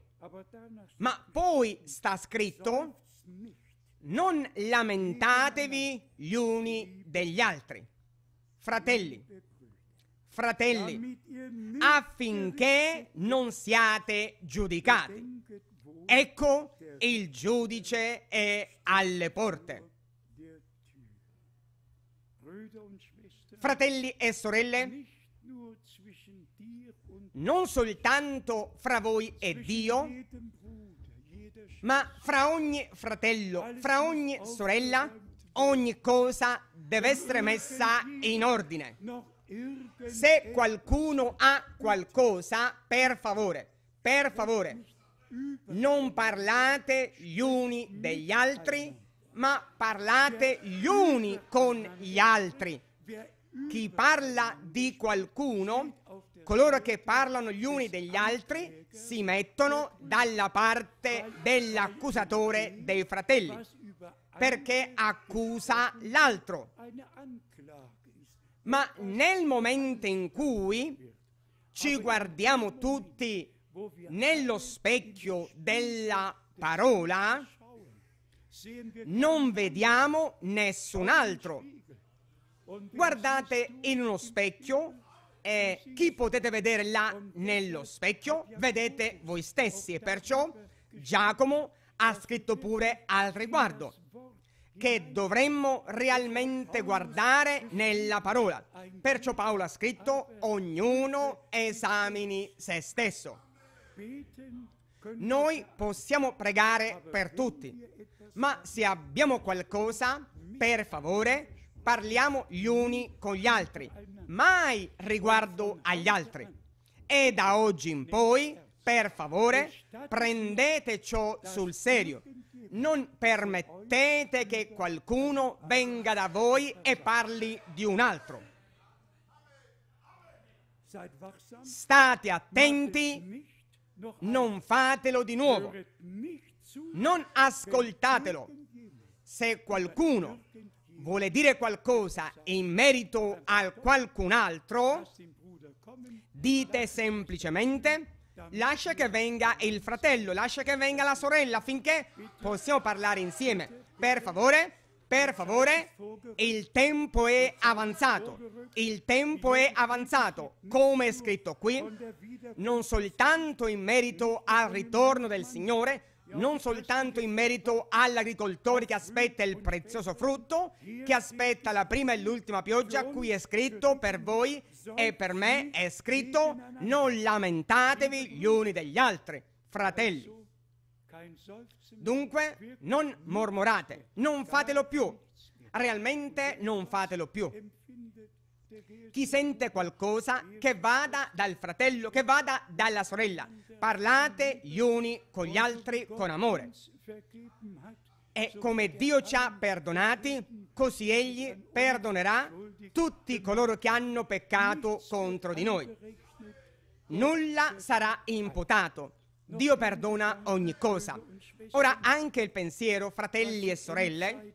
Ma poi sta scritto, non lamentatevi gli uni degli altri. Fratelli, fratelli, affinché non siate giudicati. Ecco, il giudice è alle porte. Fratelli e sorelle, non soltanto fra voi e Dio, ma fra ogni fratello, fra ogni sorella, ogni cosa deve essere messa in ordine. Se qualcuno ha qualcosa, per favore, per favore, non parlate gli uni degli altri, ma parlate gli uni con gli altri. Chi parla di qualcuno, coloro che parlano gli uni degli altri, si mettono dalla parte dell'accusatore dei fratelli, perché accusa l'altro. Ma nel momento in cui ci guardiamo tutti nello specchio della parola non vediamo nessun altro. Guardate in uno specchio e eh, chi potete vedere là nello specchio vedete voi stessi e perciò Giacomo ha scritto pure al riguardo che dovremmo realmente guardare nella parola. Perciò Paolo ha scritto ognuno esamini se stesso. Noi possiamo pregare per tutti, ma se abbiamo qualcosa, per favore, parliamo gli uni con gli altri, mai riguardo agli altri. E da oggi in poi, per favore, prendete ciò sul serio. Non permettete che qualcuno venga da voi e parli di un altro. State attenti non fatelo di nuovo. Non ascoltatelo. Se qualcuno vuole dire qualcosa in merito a qualcun altro, dite semplicemente lascia che venga il fratello, lascia che venga la sorella affinché possiamo parlare insieme. Per favore, per favore, il tempo è avanzato. Il tempo è avanzato, come è scritto qui non soltanto in merito al ritorno del Signore, non soltanto in merito all'agricoltore che aspetta il prezioso frutto, che aspetta la prima e l'ultima pioggia, qui è scritto per voi e per me è scritto non lamentatevi gli uni degli altri, fratelli. Dunque non mormorate, non fatelo più, realmente non fatelo più. Chi sente qualcosa che vada dal fratello, che vada dalla sorella. Parlate gli uni con gli altri con amore. E come Dio ci ha perdonati, così Egli perdonerà tutti coloro che hanno peccato contro di noi. Nulla sarà imputato. Dio perdona ogni cosa. Ora anche il pensiero, fratelli e sorelle,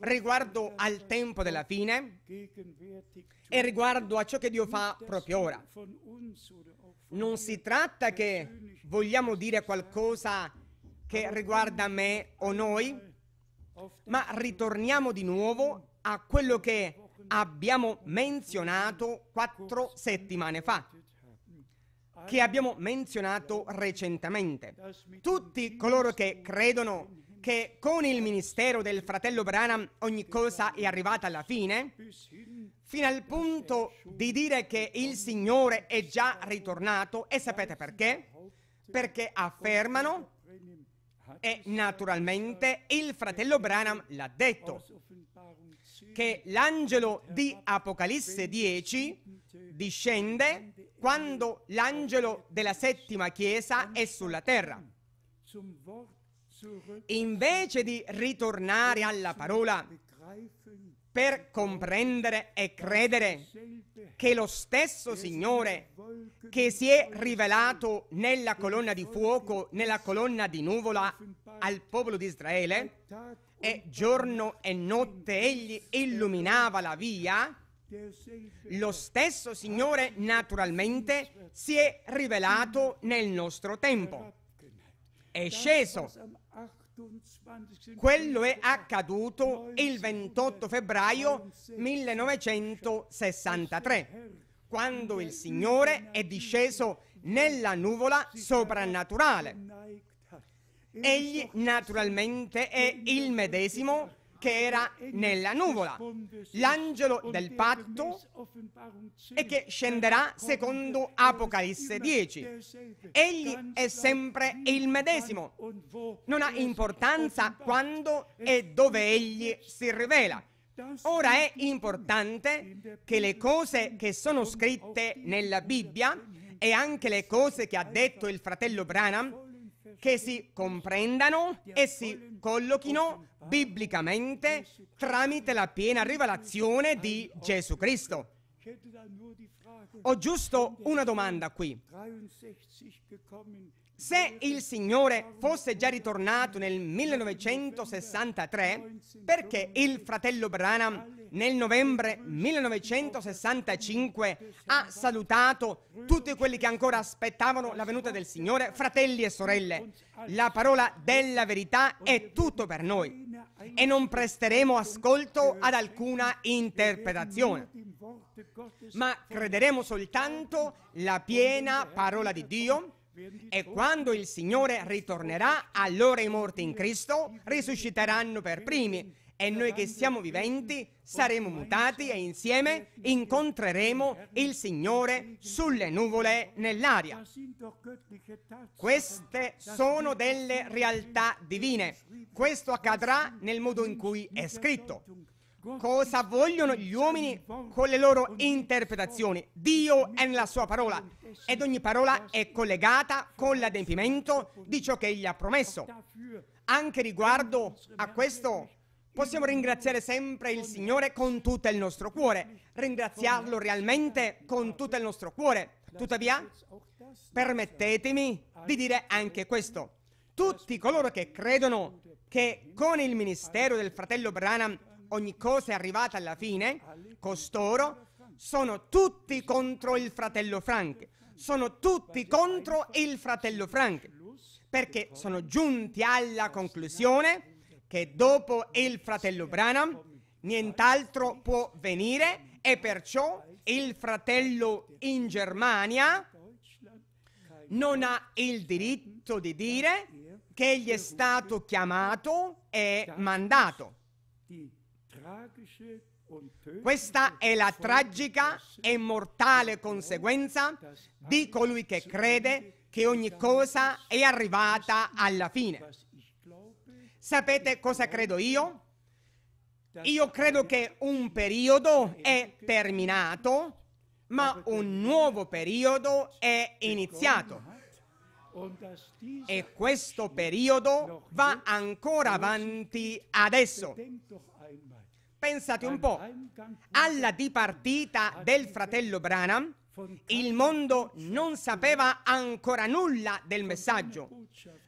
riguardo al tempo della fine, e riguardo a ciò che Dio fa proprio ora. Non si tratta che vogliamo dire qualcosa che riguarda me o noi, ma ritorniamo di nuovo a quello che abbiamo menzionato quattro settimane fa, che abbiamo menzionato recentemente. Tutti coloro che credono che con il ministero del fratello Branham ogni cosa è arrivata alla fine, fino al punto di dire che il Signore è già ritornato e sapete perché? Perché affermano e naturalmente il fratello Branham l'ha detto che l'angelo di Apocalisse 10 discende quando l'angelo della settima chiesa è sulla terra invece di ritornare alla parola per comprendere e credere che lo stesso Signore che si è rivelato nella colonna di fuoco, nella colonna di nuvola al popolo di Israele, e giorno e notte egli illuminava la via, lo stesso Signore naturalmente si è rivelato nel nostro tempo. È sceso quello è accaduto il 28 febbraio 1963, quando il Signore è disceso nella nuvola soprannaturale. Egli naturalmente è il medesimo che era nella nuvola, l'angelo del patto e che scenderà secondo Apocalisse 10. Egli è sempre il medesimo, non ha importanza quando e dove egli si rivela. Ora è importante che le cose che sono scritte nella Bibbia e anche le cose che ha detto il fratello Branham che si comprendano e si collochino biblicamente tramite la piena rivelazione di Gesù Cristo. Ho giusto una domanda qui. Se il Signore fosse già ritornato nel 1963, perché il fratello Branham nel novembre 1965 ha salutato tutti quelli che ancora aspettavano la venuta del Signore, fratelli e sorelle? La parola della verità è tutto per noi e non presteremo ascolto ad alcuna interpretazione, ma crederemo soltanto la piena parola di Dio e quando il Signore ritornerà, allora i morti in Cristo risusciteranno per primi e noi che siamo viventi saremo mutati e insieme incontreremo il Signore sulle nuvole nell'aria. Queste sono delle realtà divine. Questo accadrà nel modo in cui è scritto cosa vogliono gli uomini con le loro interpretazioni. Dio è nella sua parola ed ogni parola è collegata con l'adempimento di ciò che egli ha promesso. Anche riguardo a questo possiamo ringraziare sempre il Signore con tutto il nostro cuore, ringraziarlo realmente con tutto il nostro cuore. Tuttavia, permettetemi di dire anche questo. Tutti coloro che credono che con il ministero del fratello Branham ogni cosa è arrivata alla fine, costoro sono tutti contro il fratello Frank, sono tutti contro il fratello Frank, perché sono giunti alla conclusione che dopo il fratello Branham nient'altro può venire e perciò il fratello in Germania non ha il diritto di dire che egli è stato chiamato e mandato. Questa è la tragica e mortale conseguenza di colui che crede che ogni cosa è arrivata alla fine. Sapete cosa credo io? Io credo che un periodo è terminato, ma un nuovo periodo è iniziato. E questo periodo va ancora avanti adesso pensate un po', alla dipartita del fratello Branham, il mondo non sapeva ancora nulla del messaggio,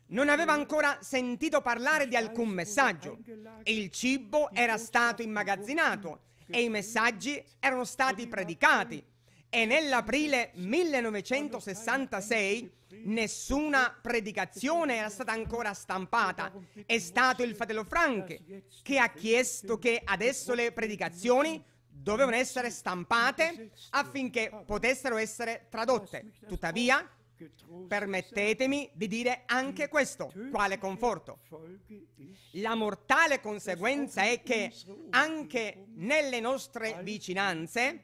non aveva ancora sentito parlare di alcun messaggio, il cibo era stato immagazzinato e i messaggi erano stati predicati. E nell'aprile 1966 nessuna predicazione era stata ancora stampata. È stato il fratello Frank che ha chiesto che adesso le predicazioni dovevano essere stampate affinché potessero essere tradotte. Tuttavia, permettetemi di dire anche questo, quale conforto. La mortale conseguenza è che anche nelle nostre vicinanze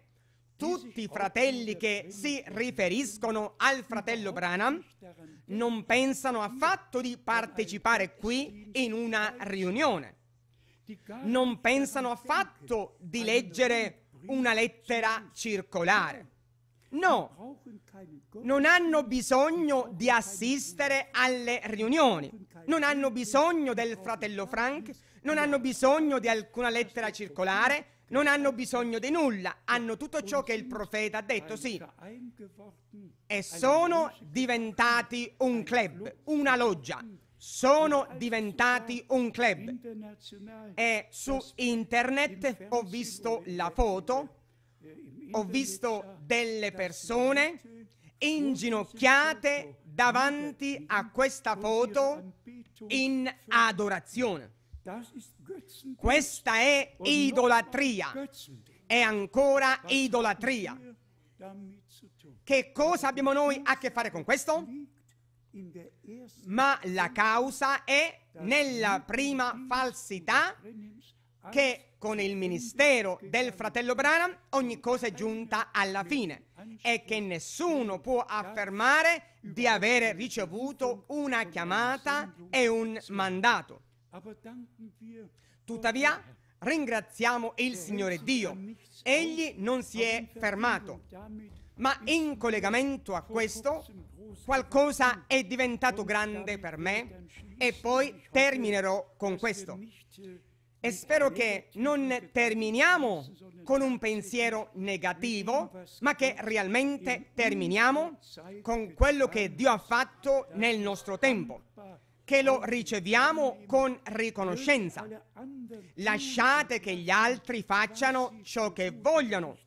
tutti i fratelli che si riferiscono al fratello Branham non pensano affatto di partecipare qui in una riunione, non pensano affatto di leggere una lettera circolare. No, non hanno bisogno di assistere alle riunioni, non hanno bisogno del fratello Frank, non hanno bisogno di alcuna lettera circolare, non hanno bisogno di nulla, hanno tutto ciò che il profeta ha detto, sì. E sono diventati un club, una loggia. Sono diventati un club. E su internet ho visto la foto, ho visto delle persone inginocchiate davanti a questa foto in adorazione. Questa è idolatria. È ancora idolatria. Che cosa abbiamo noi a che fare con questo? Ma la causa è nella prima falsità che con il ministero del fratello Branham ogni cosa è giunta alla fine e che nessuno può affermare di avere ricevuto una chiamata e un mandato. Tuttavia, ringraziamo il Signore Dio. Egli non si è fermato. Ma in collegamento a questo, qualcosa è diventato grande per me e poi terminerò con questo. Äh, e spero che non terminiamo con un pensiero negativo, ma che realmente terminiamo con quello che Dio ha fatto nel nostro tempo che lo riceviamo con riconoscenza. Lasciate che gli altri facciano ciò che vogliono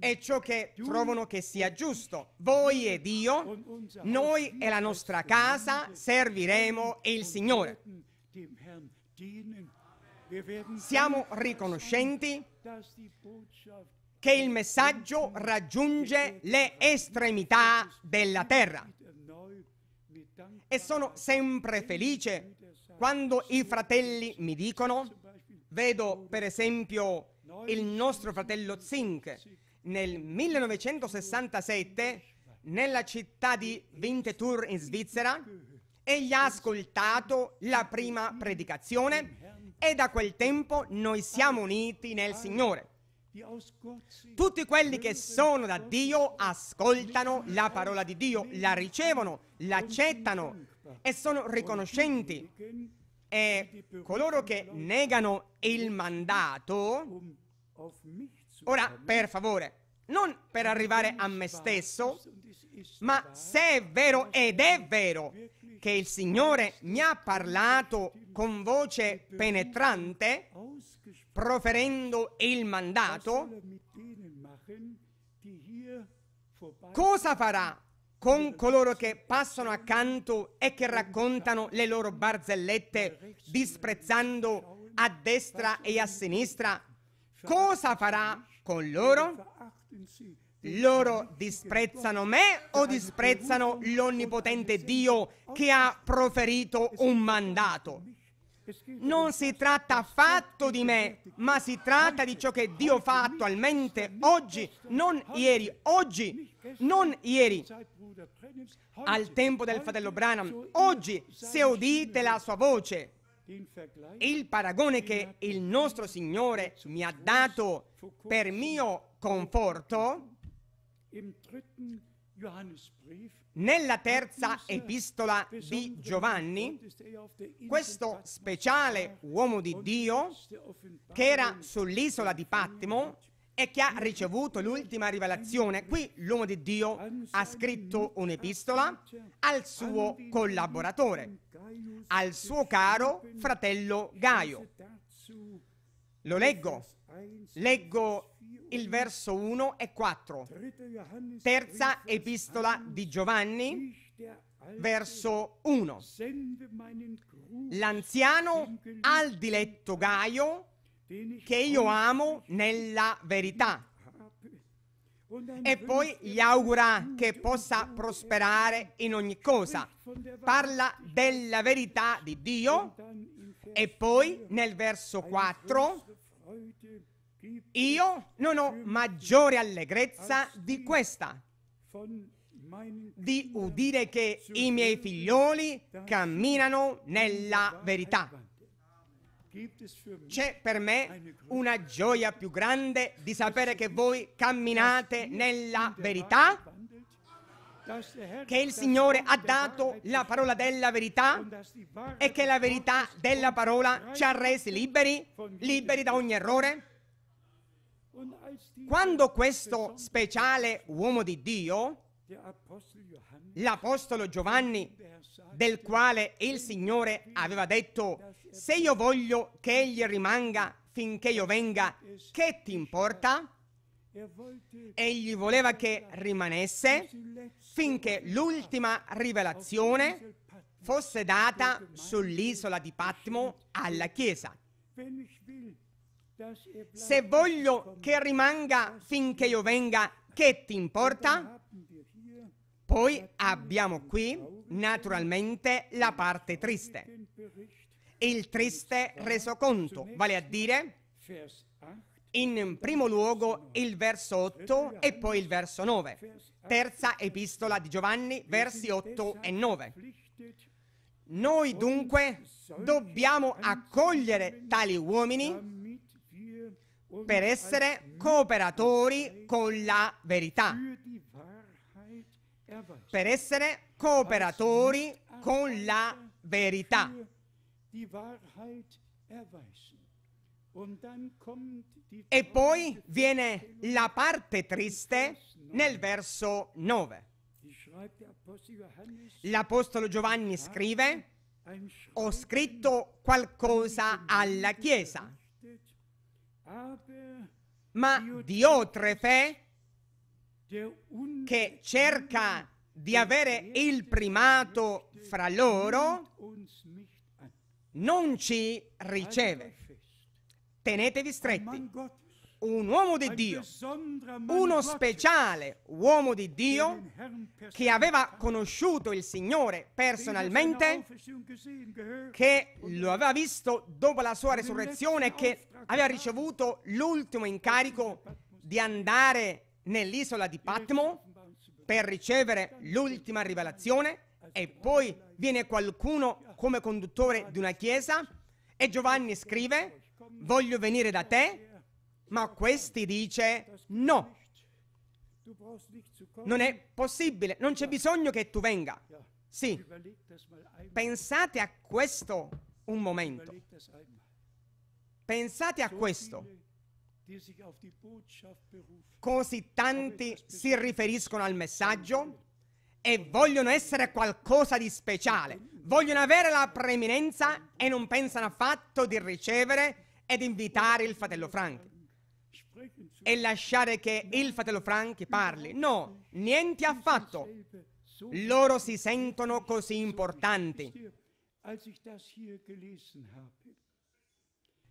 e ciò che trovano che sia giusto. Voi e Dio, noi e la nostra casa serviremo il Signore. Siamo riconoscenti che il messaggio raggiunge le estremità della terra e sono sempre felice quando i fratelli mi dicono, vedo per esempio il nostro fratello Zink nel 1967 nella città di Winterthur in Svizzera egli ha ascoltato la prima predicazione e da quel tempo noi siamo uniti nel Signore. Tutti quelli che sono da Dio ascoltano la parola di Dio, la ricevono, l'accettano e sono riconoscenti. E coloro che negano il mandato, ora per favore, non per arrivare a me stesso, ma se è vero ed è vero che il Signore mi ha parlato con voce penetrante, proferendo il mandato, cosa farà con coloro che passano accanto e che raccontano le loro barzellette disprezzando a destra e a sinistra? Cosa farà con loro? Loro disprezzano me o disprezzano l'onnipotente Dio che ha proferito un mandato? Non si tratta affatto di me, ma si tratta di ciò che Dio fa attualmente, oggi, non ieri, oggi, non ieri, al tempo del fratello Branham, oggi, se udite la sua voce. Il paragone che il nostro Signore mi ha dato per mio conforto nella terza epistola di Giovanni, questo speciale uomo di Dio che era sull'isola di Pattimo e che ha ricevuto l'ultima rivelazione, qui l'uomo di Dio ha scritto un'epistola al suo collaboratore, al suo caro fratello Gaio. Lo leggo, leggo il verso 1 e 4. Terza epistola di Giovanni, verso 1. L'anziano al diletto Gaio, che io amo nella verità. E poi gli augura che possa prosperare in ogni cosa. Parla della verità di Dio. E poi nel verso 4 io non ho maggiore allegrezza di questa, di udire che i miei figlioli camminano nella verità. C'è per me una gioia più grande di sapere che voi camminate nella verità, che il Signore ha dato la parola della verità e che la verità della parola ci ha resi liberi, liberi da ogni errore, quando questo speciale uomo di Dio, l'Apostolo Giovanni, del quale il Signore aveva detto, se io voglio che egli rimanga finché io venga, che ti importa? Egli voleva che rimanesse finché l'ultima rivelazione fosse data sull'isola di Patmo alla Chiesa. Se voglio che rimanga finché io venga, che ti importa? Poi abbiamo qui, naturalmente, la parte triste. Il triste resoconto, vale a dire, in primo luogo il verso 8 e poi il verso 9. Terza epistola di Giovanni, versi 8 e 9. Noi dunque dobbiamo accogliere tali uomini per essere cooperatori con la verità, per essere cooperatori con la verità. E poi viene la parte triste nel verso 9. L'Apostolo Giovanni scrive, ho scritto qualcosa alla Chiesa, ma Diotrefe, che cerca di avere il primato fra loro, non ci riceve. Tenetevi stretti un uomo di Dio, uno speciale uomo di Dio che aveva conosciuto il Signore personalmente, che lo aveva visto dopo la sua resurrezione, che aveva ricevuto l'ultimo incarico di andare nell'isola di Patmo per ricevere l'ultima rivelazione e poi viene qualcuno come conduttore di una chiesa e Giovanni scrive voglio venire da te ma questi dice no. Non è possibile, non c'è bisogno che tu venga. Sì, pensate a questo un momento. Pensate a questo. Così tanti si riferiscono al messaggio e vogliono essere qualcosa di speciale, vogliono avere la preeminenza e non pensano affatto di ricevere ed invitare il fratello Frank e lasciare che il fratello Franchi parli. No, niente affatto. Loro si sentono così importanti.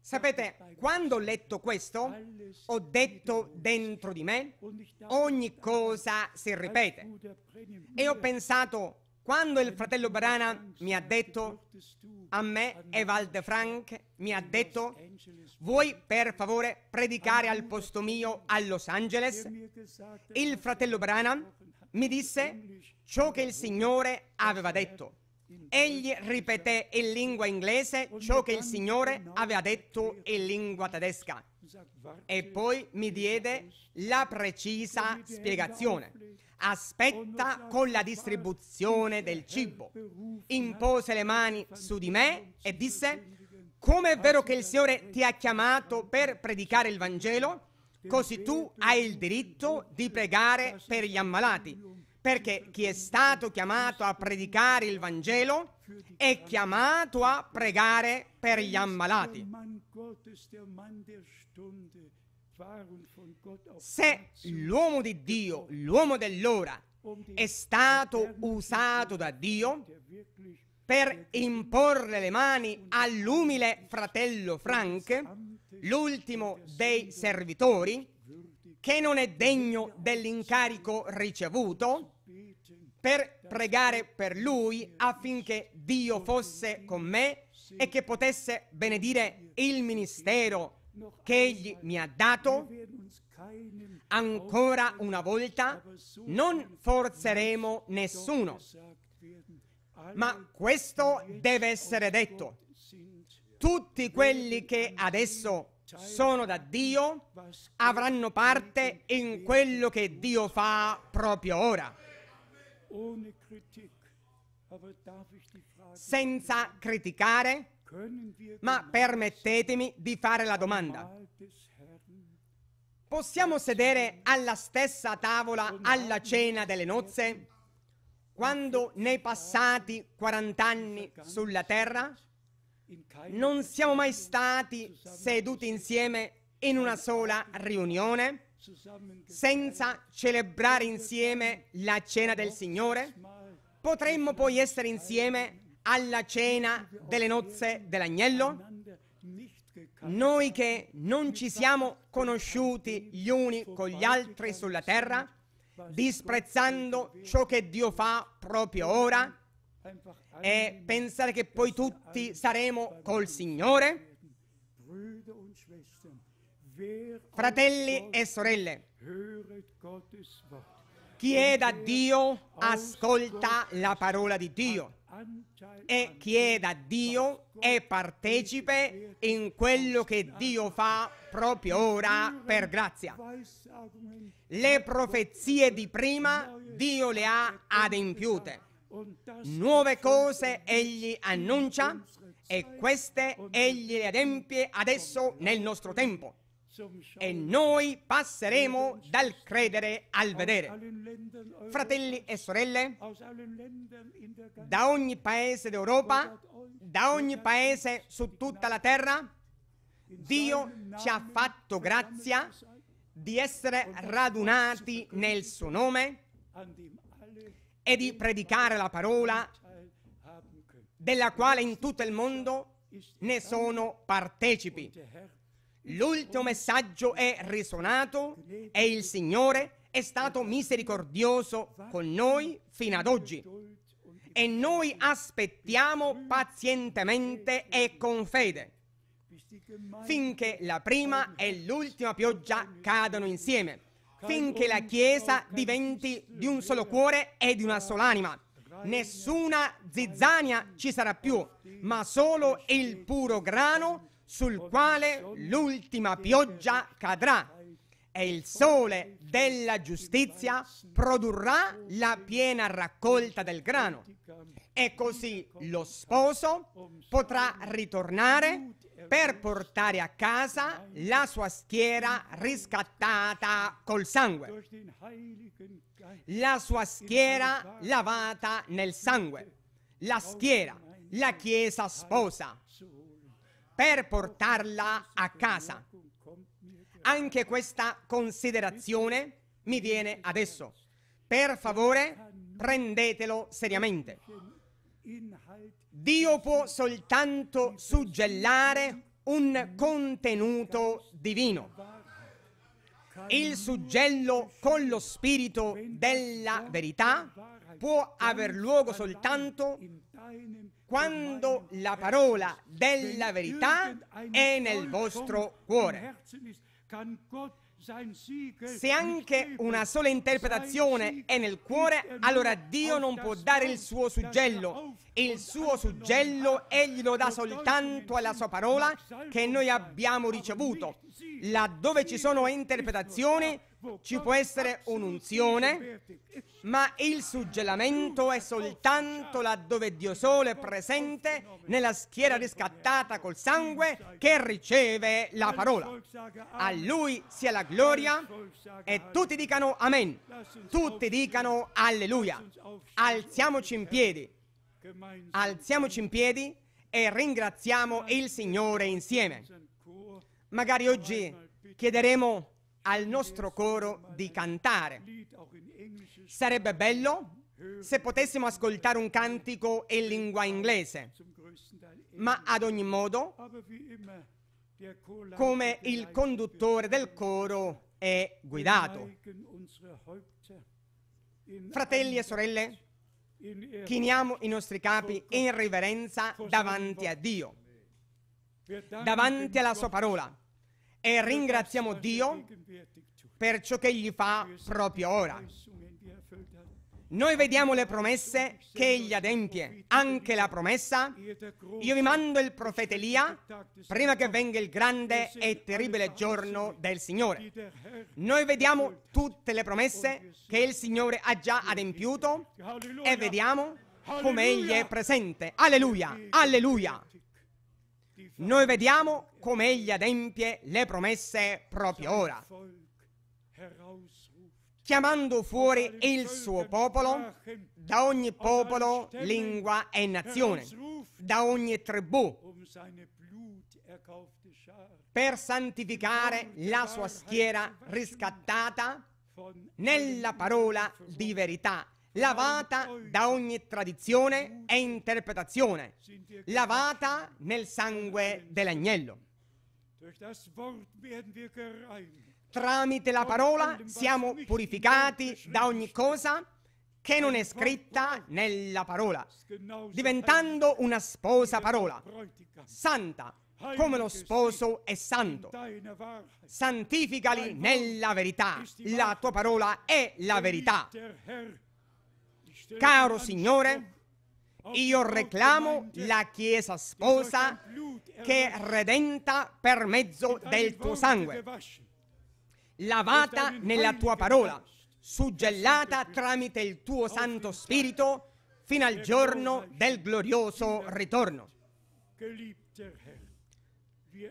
Sapete, quando ho letto questo, ho detto dentro di me, ogni cosa si ripete. E ho pensato, quando il fratello Barana mi ha detto, a me e Frank, mi ha detto, vuoi per favore predicare al posto mio a Los Angeles? Il fratello Barana mi disse ciò che il Signore aveva detto. Egli ripeté in lingua inglese ciò che il Signore aveva detto in lingua tedesca. E poi mi diede la precisa spiegazione. Aspetta con la distribuzione del cibo. Impose le mani su di me e disse, come è vero che il Signore ti ha chiamato per predicare il Vangelo, così tu hai il diritto di pregare per gli ammalati perché chi è stato chiamato a predicare il Vangelo è chiamato a pregare per gli ammalati. Se l'uomo di Dio, l'uomo dell'ora, è stato usato da Dio per imporre le mani all'umile fratello Frank, l'ultimo dei servitori, che non è degno dell'incarico ricevuto, per pregare per lui affinché Dio fosse con me e che potesse benedire il ministero che egli mi ha dato, ancora una volta non forzeremo nessuno. Ma questo deve essere detto. Tutti quelli che adesso cioè, sono da Dio avranno parte in quello che Dio fa proprio ora senza criticare, ma permettetemi di fare la domanda. Possiamo sedere alla stessa tavola alla cena delle nozze? Quando nei passati 40 anni sulla Terra non siamo mai stati seduti insieme in una sola riunione? senza celebrare insieme la cena del Signore, potremmo poi essere insieme alla cena delle nozze dell'agnello? Noi che non ci siamo conosciuti gli uni con gli altri sulla terra, disprezzando ciò che Dio fa proprio ora e pensare che poi tutti saremo col Signore? Fratelli e sorelle, chi è da Dio ascolta la parola di Dio e chi è da Dio è partecipe in quello che Dio fa proprio ora per grazia. Le profezie di prima Dio le ha adempiute. Nuove cose egli annuncia e queste egli le adempie adesso nel nostro tempo e noi passeremo dal credere al vedere. Fratelli e sorelle, da ogni paese d'Europa, da ogni paese su tutta la terra, Dio ci ha fatto grazia di essere radunati nel suo nome e di predicare la parola della quale in tutto il mondo ne sono partecipi. L'ultimo messaggio è risuonato e il Signore è stato misericordioso con noi fino ad oggi. E noi aspettiamo pazientemente e con fede finché la prima e l'ultima pioggia cadano insieme, finché la Chiesa diventi di un solo cuore e di una sola anima. Nessuna zizzania ci sarà più, ma solo il puro grano sul quale l'ultima pioggia cadrà e il sole della giustizia produrrà la piena raccolta del grano. E così lo sposo potrà ritornare per portare a casa la sua schiera riscattata col sangue, la sua schiera lavata nel sangue, la schiera, la Chiesa sposa per portarla a casa. Anche questa considerazione mi viene adesso. Per favore, prendetelo seriamente. Dio può soltanto suggellare un contenuto divino. Il suggello con lo spirito della verità può aver luogo soltanto quando la parola della verità è nel vostro cuore. Se anche una sola interpretazione è nel cuore, allora Dio non può dare il suo suggello. Il suo suggello egli lo dà soltanto alla sua parola che noi abbiamo ricevuto. Laddove ci sono interpretazioni, ci può essere un'unzione, ma il suggellamento è soltanto laddove Dio solo è presente nella schiera riscattata col sangue che riceve la parola. A Lui sia la gloria e tutti dicano Amen, tutti dicano Alleluia. Alziamoci in piedi, alziamoci in piedi e ringraziamo il Signore insieme. Magari oggi chiederemo al nostro coro di cantare. Sarebbe bello se potessimo ascoltare un cantico in lingua inglese, ma ad ogni modo, come il conduttore del coro è guidato. Fratelli e sorelle, chiniamo i nostri capi in riverenza davanti a Dio, davanti alla sua parola e ringraziamo Dio per ciò che gli fa proprio ora. Noi vediamo le promesse che egli adempie, anche la promessa, io vi mando il profeta Elia prima che venga il grande e terribile giorno del Signore. Noi vediamo tutte le promesse che il Signore ha già adempiuto e vediamo come egli è presente. Alleluia, alleluia. Noi vediamo come egli adempie le promesse proprio ora, chiamando fuori il suo popolo da ogni popolo, lingua e nazione, da ogni tribù, um per santificare la sua schiera riscattata nella parola di verità lavata da ogni tradizione e interpretazione, lavata nel sangue dell'agnello. Tramite la parola siamo purificati da ogni cosa che non è scritta nella parola, diventando una sposa parola, santa come lo sposo è santo. Santificali nella verità, la tua parola è la verità. Caro Signore, io reclamo la Chiesa sposa che è redenta per mezzo del tuo sangue, lavata nella tua parola, suggellata tramite il tuo Santo Spirito fino al giorno del glorioso ritorno.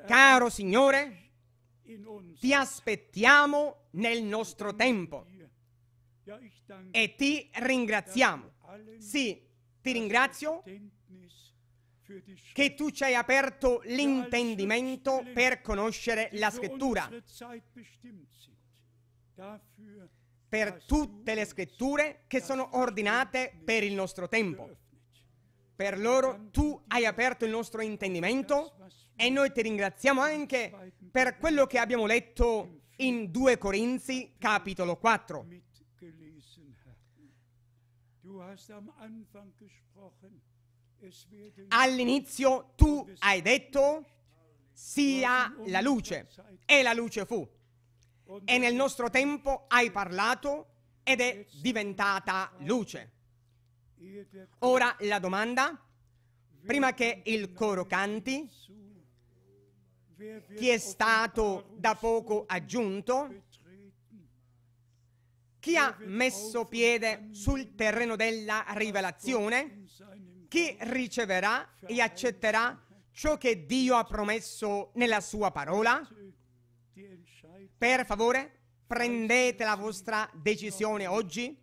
Caro Signore, ti aspettiamo nel nostro tempo e ti ringraziamo. Sì, ti ringrazio che tu ci hai aperto l'intendimento per conoscere la scrittura. Per tutte le scritture che sono ordinate per il nostro tempo. Per loro tu hai aperto il nostro intendimento e noi ti ringraziamo anche per quello che abbiamo letto in 2 Corinzi capitolo 4 gelesen, All'inizio tu hai detto sia um la luce e la luce fu. E nel nostro tempo hai parlato ed è diventata luce. Ora la domanda, prima che il coro canti, chi è stato da poco aggiunto, chi ha messo piede sul terreno della rivelazione, chi riceverà e accetterà ciò che Dio ha promesso nella sua parola? Per favore, prendete la vostra decisione oggi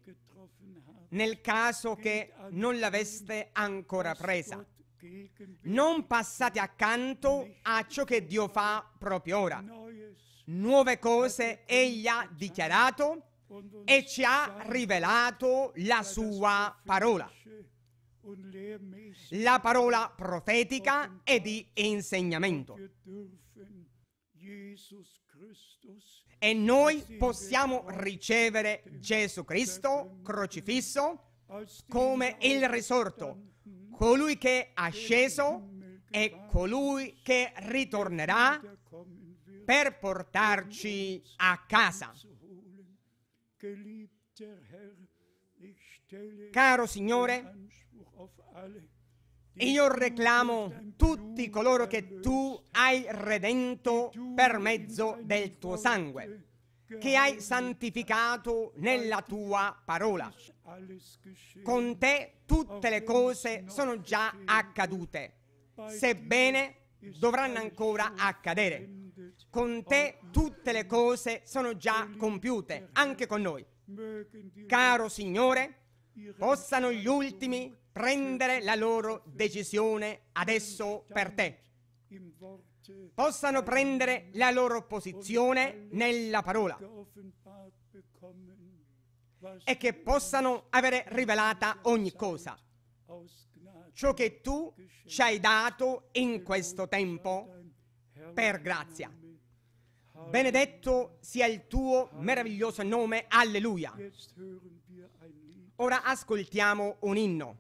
nel caso che non l'aveste ancora presa. Non passate accanto a ciò che Dio fa proprio ora. Nuove cose Egli ha dichiarato e ci ha rivelato la sua parola. La parola profetica e di insegnamento. E noi possiamo ricevere Gesù Cristo crocifisso come il risorto, colui che è asceso e colui che ritornerà per portarci a casa. Caro Signore, io reclamo tutti coloro che tu hai redento per mezzo del tuo sangue, che hai santificato nella tua parola. Con te tutte le cose sono già accadute, sebbene dovranno ancora accadere. Con te tutte le cose sono già compiute, anche con noi. Caro Signore, possano gli ultimi prendere la loro decisione adesso per te. Possano prendere la loro posizione nella parola e che possano avere rivelata ogni cosa. Ciò che tu ci hai dato in questo tempo per grazia. Benedetto sia il tuo meraviglioso nome, alleluia. Ora ascoltiamo un inno.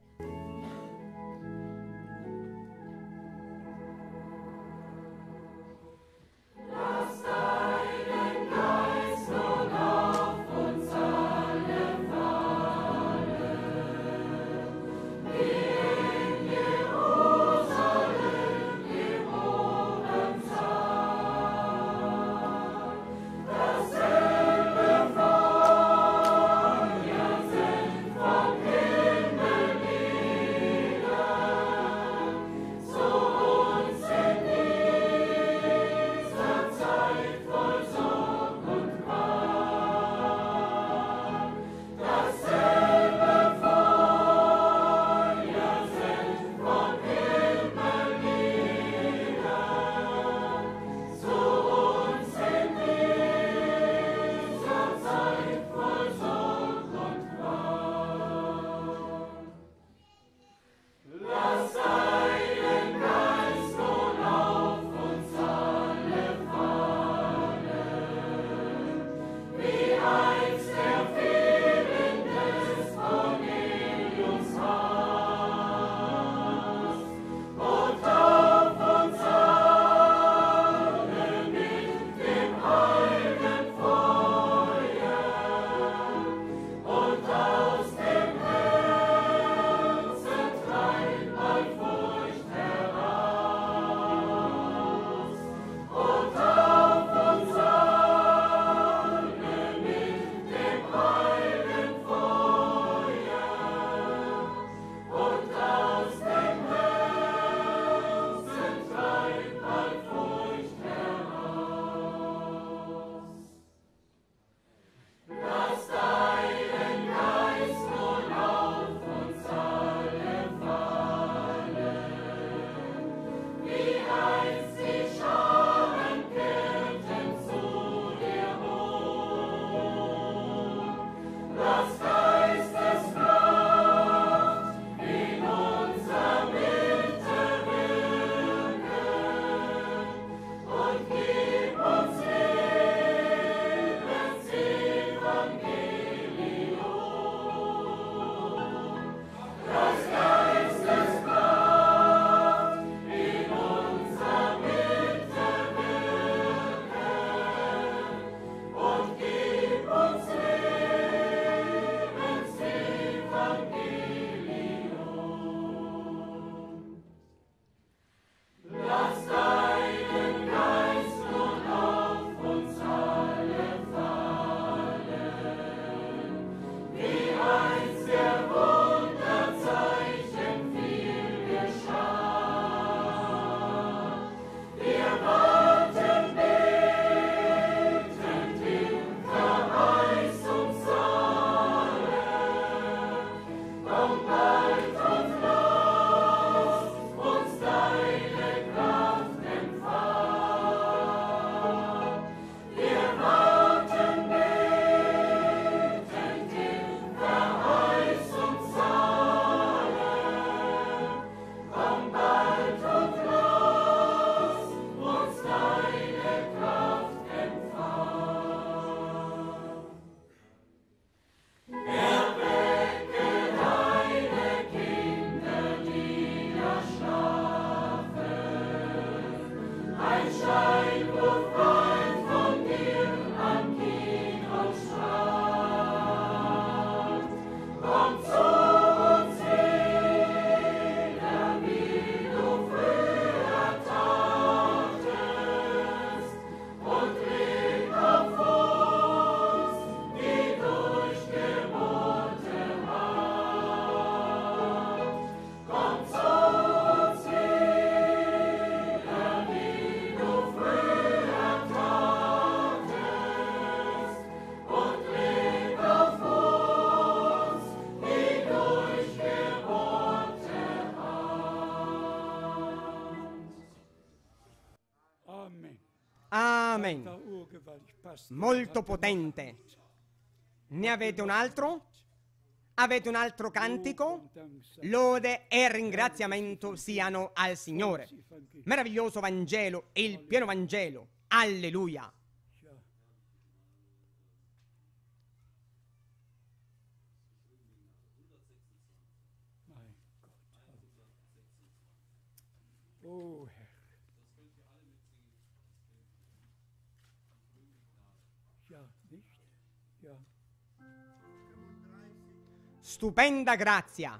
molto potente. Ne avete un altro? Avete un altro cantico? Lode e ringraziamento siano al Signore. Meraviglioso Vangelo, il pieno Vangelo. Alleluia. stupenda grazia.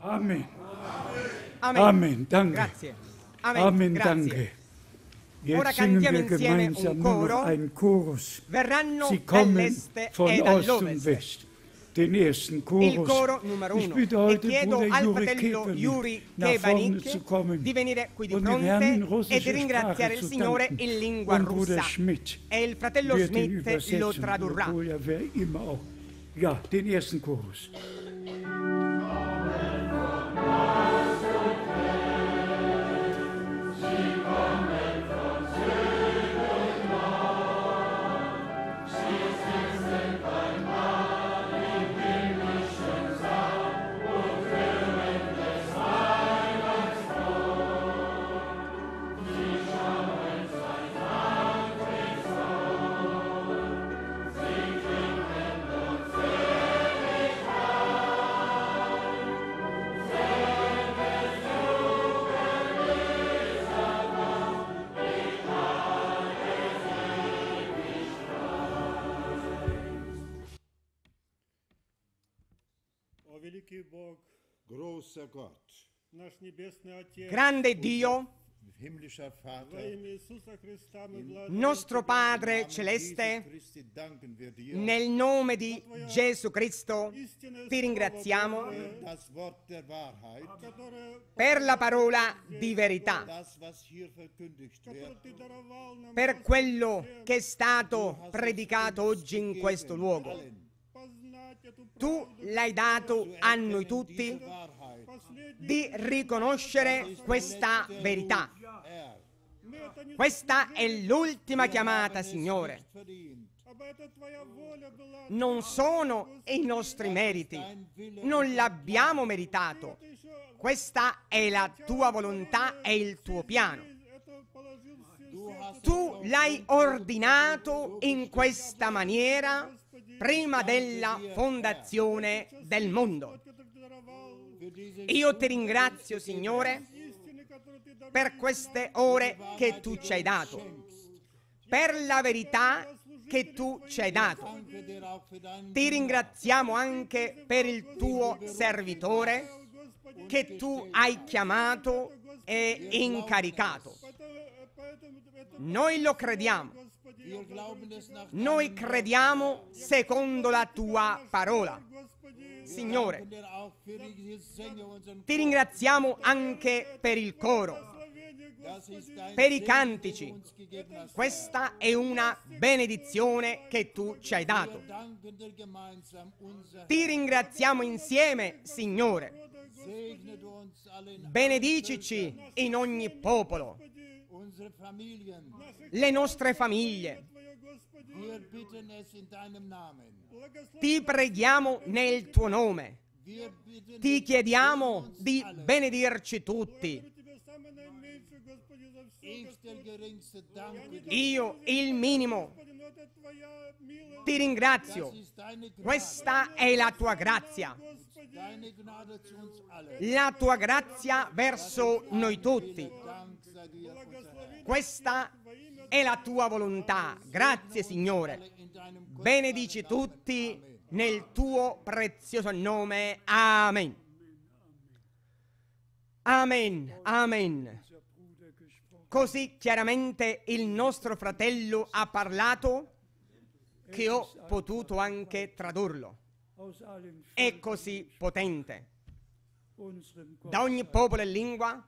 Amen. Amen. Amen. Amen. Amen. Grazie. Amen. Amen. Grazie. Ora cantiamo insieme un coro. Ein Chorus. Verranno dall'est e dall'ovest. Den ersten Chorus. Il coro numero uno. E chiedo al fratello Yuri Kebanik di venire qui di fronte e di ringraziare il Signore in lingua russa. E il fratello Schmidt lo tradurrà. Ja, den ersten Chorus. Grande Dio, nostro Padre Celeste, nel nome di Gesù Cristo ti ringraziamo per la parola di verità, per quello che è stato predicato oggi in questo luogo tu l'hai dato a noi tutti di riconoscere questa verità. Questa è l'ultima chiamata, Signore. Non sono i nostri meriti, non l'abbiamo meritato. Questa è la tua volontà e il tuo piano. Tu l'hai ordinato in questa maniera prima della fondazione del mondo. Io ti ringrazio, Signore, per queste ore che tu ci hai dato, per la verità che tu ci hai dato. Ti ringraziamo anche per il tuo servitore che tu hai chiamato e incaricato. Noi lo crediamo noi crediamo secondo la tua parola. Signore, ti ringraziamo anche per il coro, per i cantici. Questa è una benedizione che tu ci hai dato. Ti ringraziamo insieme, Signore. Benedicici in ogni popolo le nostre famiglie. Ti preghiamo nel tuo nome. Ti chiediamo di benedirci tutti. Io, il minimo, ti ringrazio. Questa è la tua grazia. La tua grazia verso noi tutti. Questa è la tua volontà. Grazie Signore. Benedici tutti nel tuo prezioso nome. Amen. Amen. Amen. Così chiaramente il nostro fratello ha parlato che ho potuto anche tradurlo. È così potente. Da ogni popolo e lingua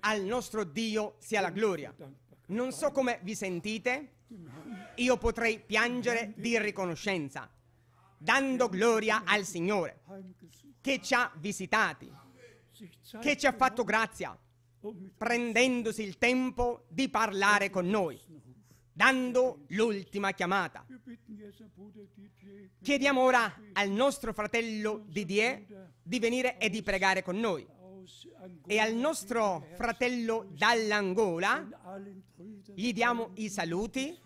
al nostro Dio sia la gloria. Non so come vi sentite, io potrei piangere di riconoscenza, dando gloria al Signore, che ci ha visitati, che ci ha fatto grazia, prendendosi il tempo di parlare con noi, dando l'ultima chiamata. Chiediamo ora al nostro fratello Didier di venire e di pregare con noi e al nostro fratello dall'Angola gli diamo i saluti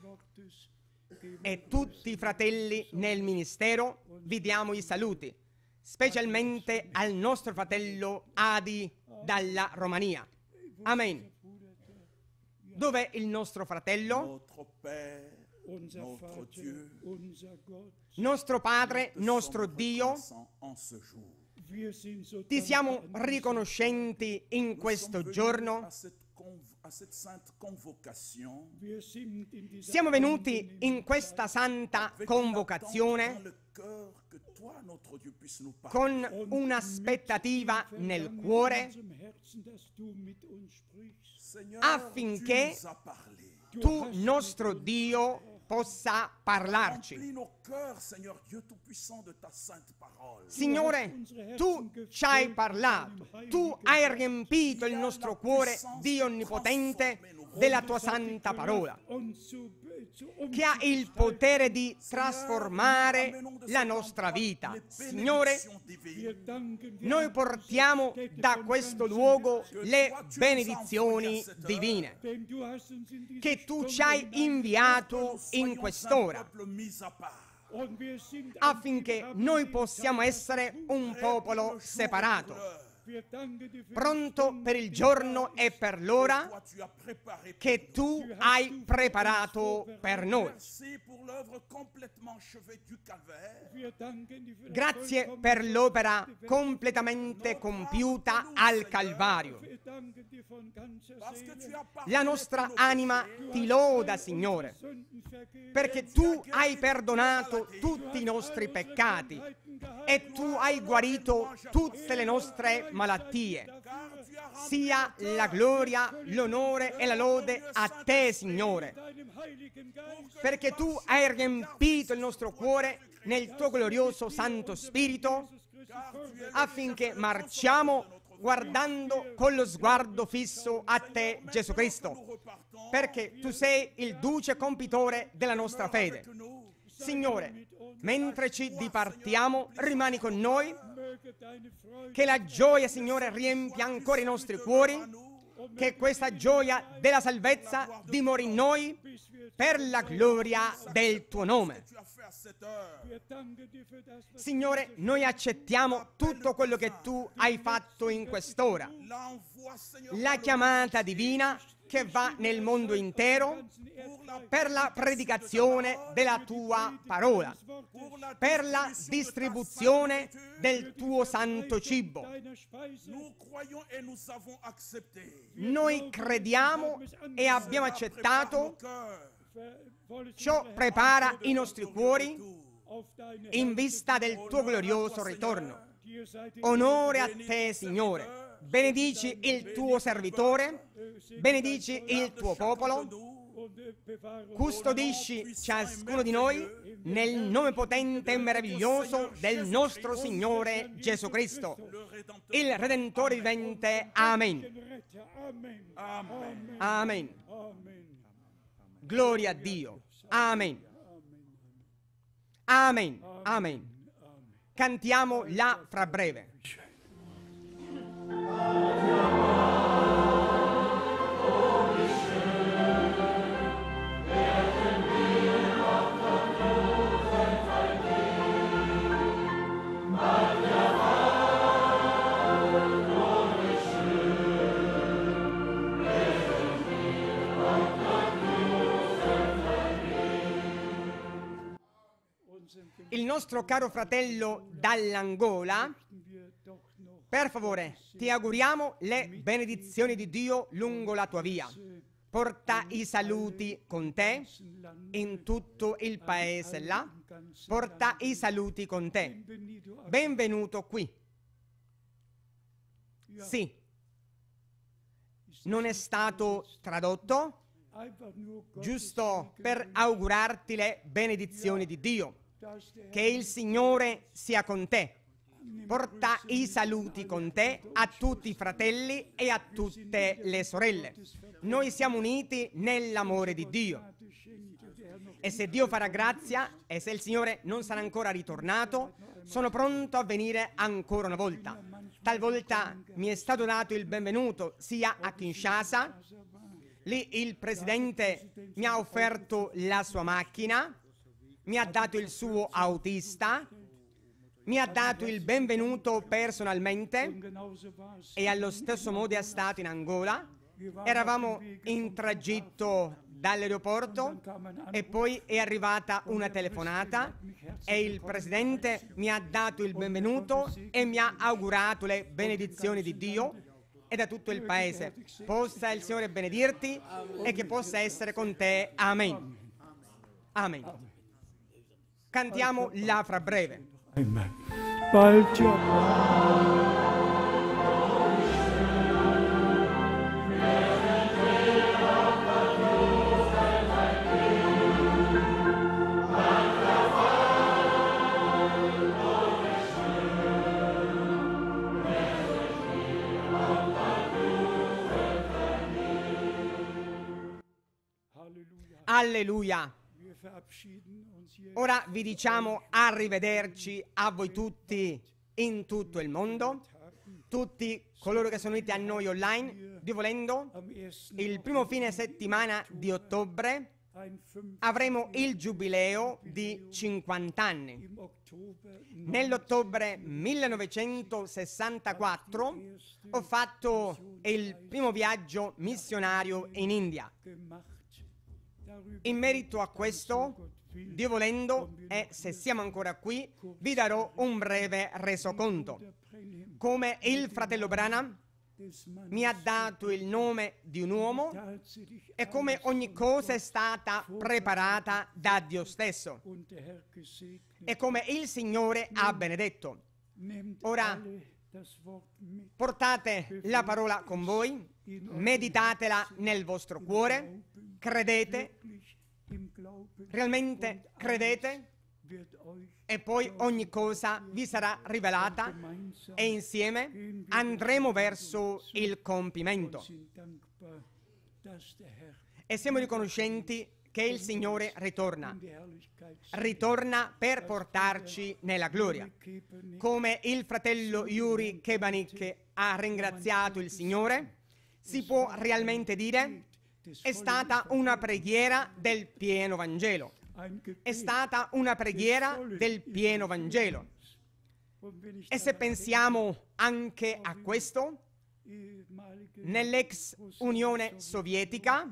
e tutti i fratelli nel ministero vi diamo i saluti, specialmente al nostro fratello Adi dalla Romania. Amen. Dov'è il nostro fratello? Nostro Padre, nostro Dio ti siamo riconoscenti in questo giorno. Siamo venuti in questa santa convocazione con un'aspettativa nel cuore affinché tu, nostro Dio, possa parlarci. Signore, tu ci hai parlato, tu hai riempito il nostro cuore, Dio Onnipotente, della tua santa parola che ha il potere di trasformare la nostra vita. Signore, noi portiamo da questo luogo le benedizioni divine che tu ci hai inviato in quest'ora affinché noi possiamo essere un popolo separato pronto per il giorno e per l'ora che tu hai preparato per noi. Grazie per l'opera completamente compiuta al Calvario. La nostra anima ti loda, Signore, perché tu hai perdonato tutti i nostri peccati e tu hai guarito tutte le nostre malattie. Sia la gloria, l'onore e la lode a te, Signore, perché tu hai riempito il nostro cuore nel tuo glorioso Santo Spirito affinché marciamo guardando con lo sguardo fisso a te, Gesù Cristo, perché tu sei il duce compitore della nostra fede. Signore, mentre ci dipartiamo, rimani con noi, che la gioia, Signore, riempia ancora i nostri cuori, che questa gioia della salvezza dimori in noi per la gloria del tuo nome. Signore, noi accettiamo tutto quello che tu hai fatto in quest'ora. La chiamata divina che va nel mondo intero per la predicazione della tua parola, per la distribuzione del tuo santo cibo. Noi crediamo e abbiamo accettato, ciò prepara i nostri cuori in vista del tuo glorioso ritorno. Onore a te, Signore benedici il tuo servitore, benedici il tuo popolo, custodisci ciascuno di noi nel nome potente e meraviglioso del nostro Signore Gesù Cristo, il Redentore vivente. Amen. Amen. Gloria a Dio. Amen. Amen. Amen. Cantiamo la fra breve il nostro caro fratello dall'Angola per favore, ti auguriamo le benedizioni di Dio lungo la tua via. Porta i saluti con te in tutto il paese là. Porta i saluti con te. Benvenuto qui. Sì. Non è stato tradotto, giusto per augurarti le benedizioni di Dio. Che il Signore sia con te. Porta i saluti con te a tutti i fratelli e a tutte le sorelle. Noi siamo uniti nell'amore di Dio. E se Dio farà grazia e se il Signore non sarà ancora ritornato, sono pronto a venire ancora una volta. Talvolta mi è stato dato il benvenuto sia a Kinshasa, lì il presidente mi ha offerto la sua macchina, mi ha dato il suo autista, mi ha dato il benvenuto personalmente e allo stesso modo è stato in Angola. Eravamo in tragitto dall'aeroporto e poi è arrivata una telefonata e il presidente mi ha dato il benvenuto e mi ha augurato le benedizioni di Dio e da tutto il paese. Possa il Signore benedirti e che possa essere con te. Amen. Amen. Cantiamo l'afra breve. Amen. Balcio. Alleluia. Ora vi diciamo arrivederci a voi tutti in tutto il mondo, tutti coloro che sono uniti a noi online, Dio volendo, il primo fine settimana di ottobre avremo il giubileo di 50 anni. Nell'ottobre 1964 ho fatto il primo viaggio missionario in India. In merito a questo Dio volendo, e se siamo ancora qui, vi darò un breve resoconto. Come il fratello Brana mi ha dato il nome di un uomo e come ogni cosa è stata preparata da Dio stesso e come il Signore ha benedetto. Ora portate la parola con voi, meditatela nel vostro cuore, credete Realmente credete? E poi ogni cosa vi sarà rivelata e insieme andremo verso il compimento. E siamo riconoscenti che il Signore ritorna, ritorna per portarci nella gloria. Come il fratello Yuri Kebanik ha ringraziato il Signore, si può realmente dire è stata una preghiera del pieno Vangelo. È stata una preghiera del pieno Vangelo. E se pensiamo anche a questo, nell'ex Unione Sovietica,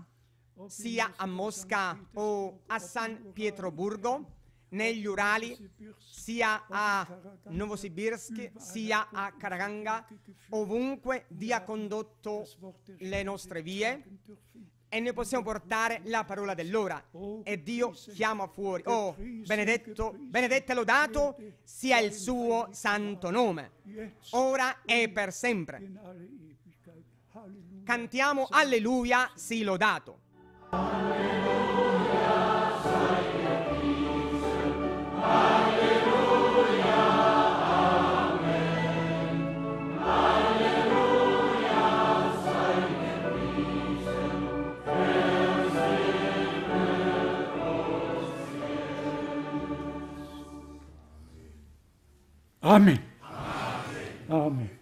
sia a Mosca o a San Pietroburgo, negli Urali, sia a Novosibirsk, sia a Karaganga, ovunque ha condotto le nostre vie, e noi possiamo portare la parola dell'ora. Oh, e Dio chiama fuori. Oh, benedetto, benedetto e lodato sia il suo santo nome, ora e per sempre. Cantiamo alleluia, sii lodato. Amém. Amém. Amém.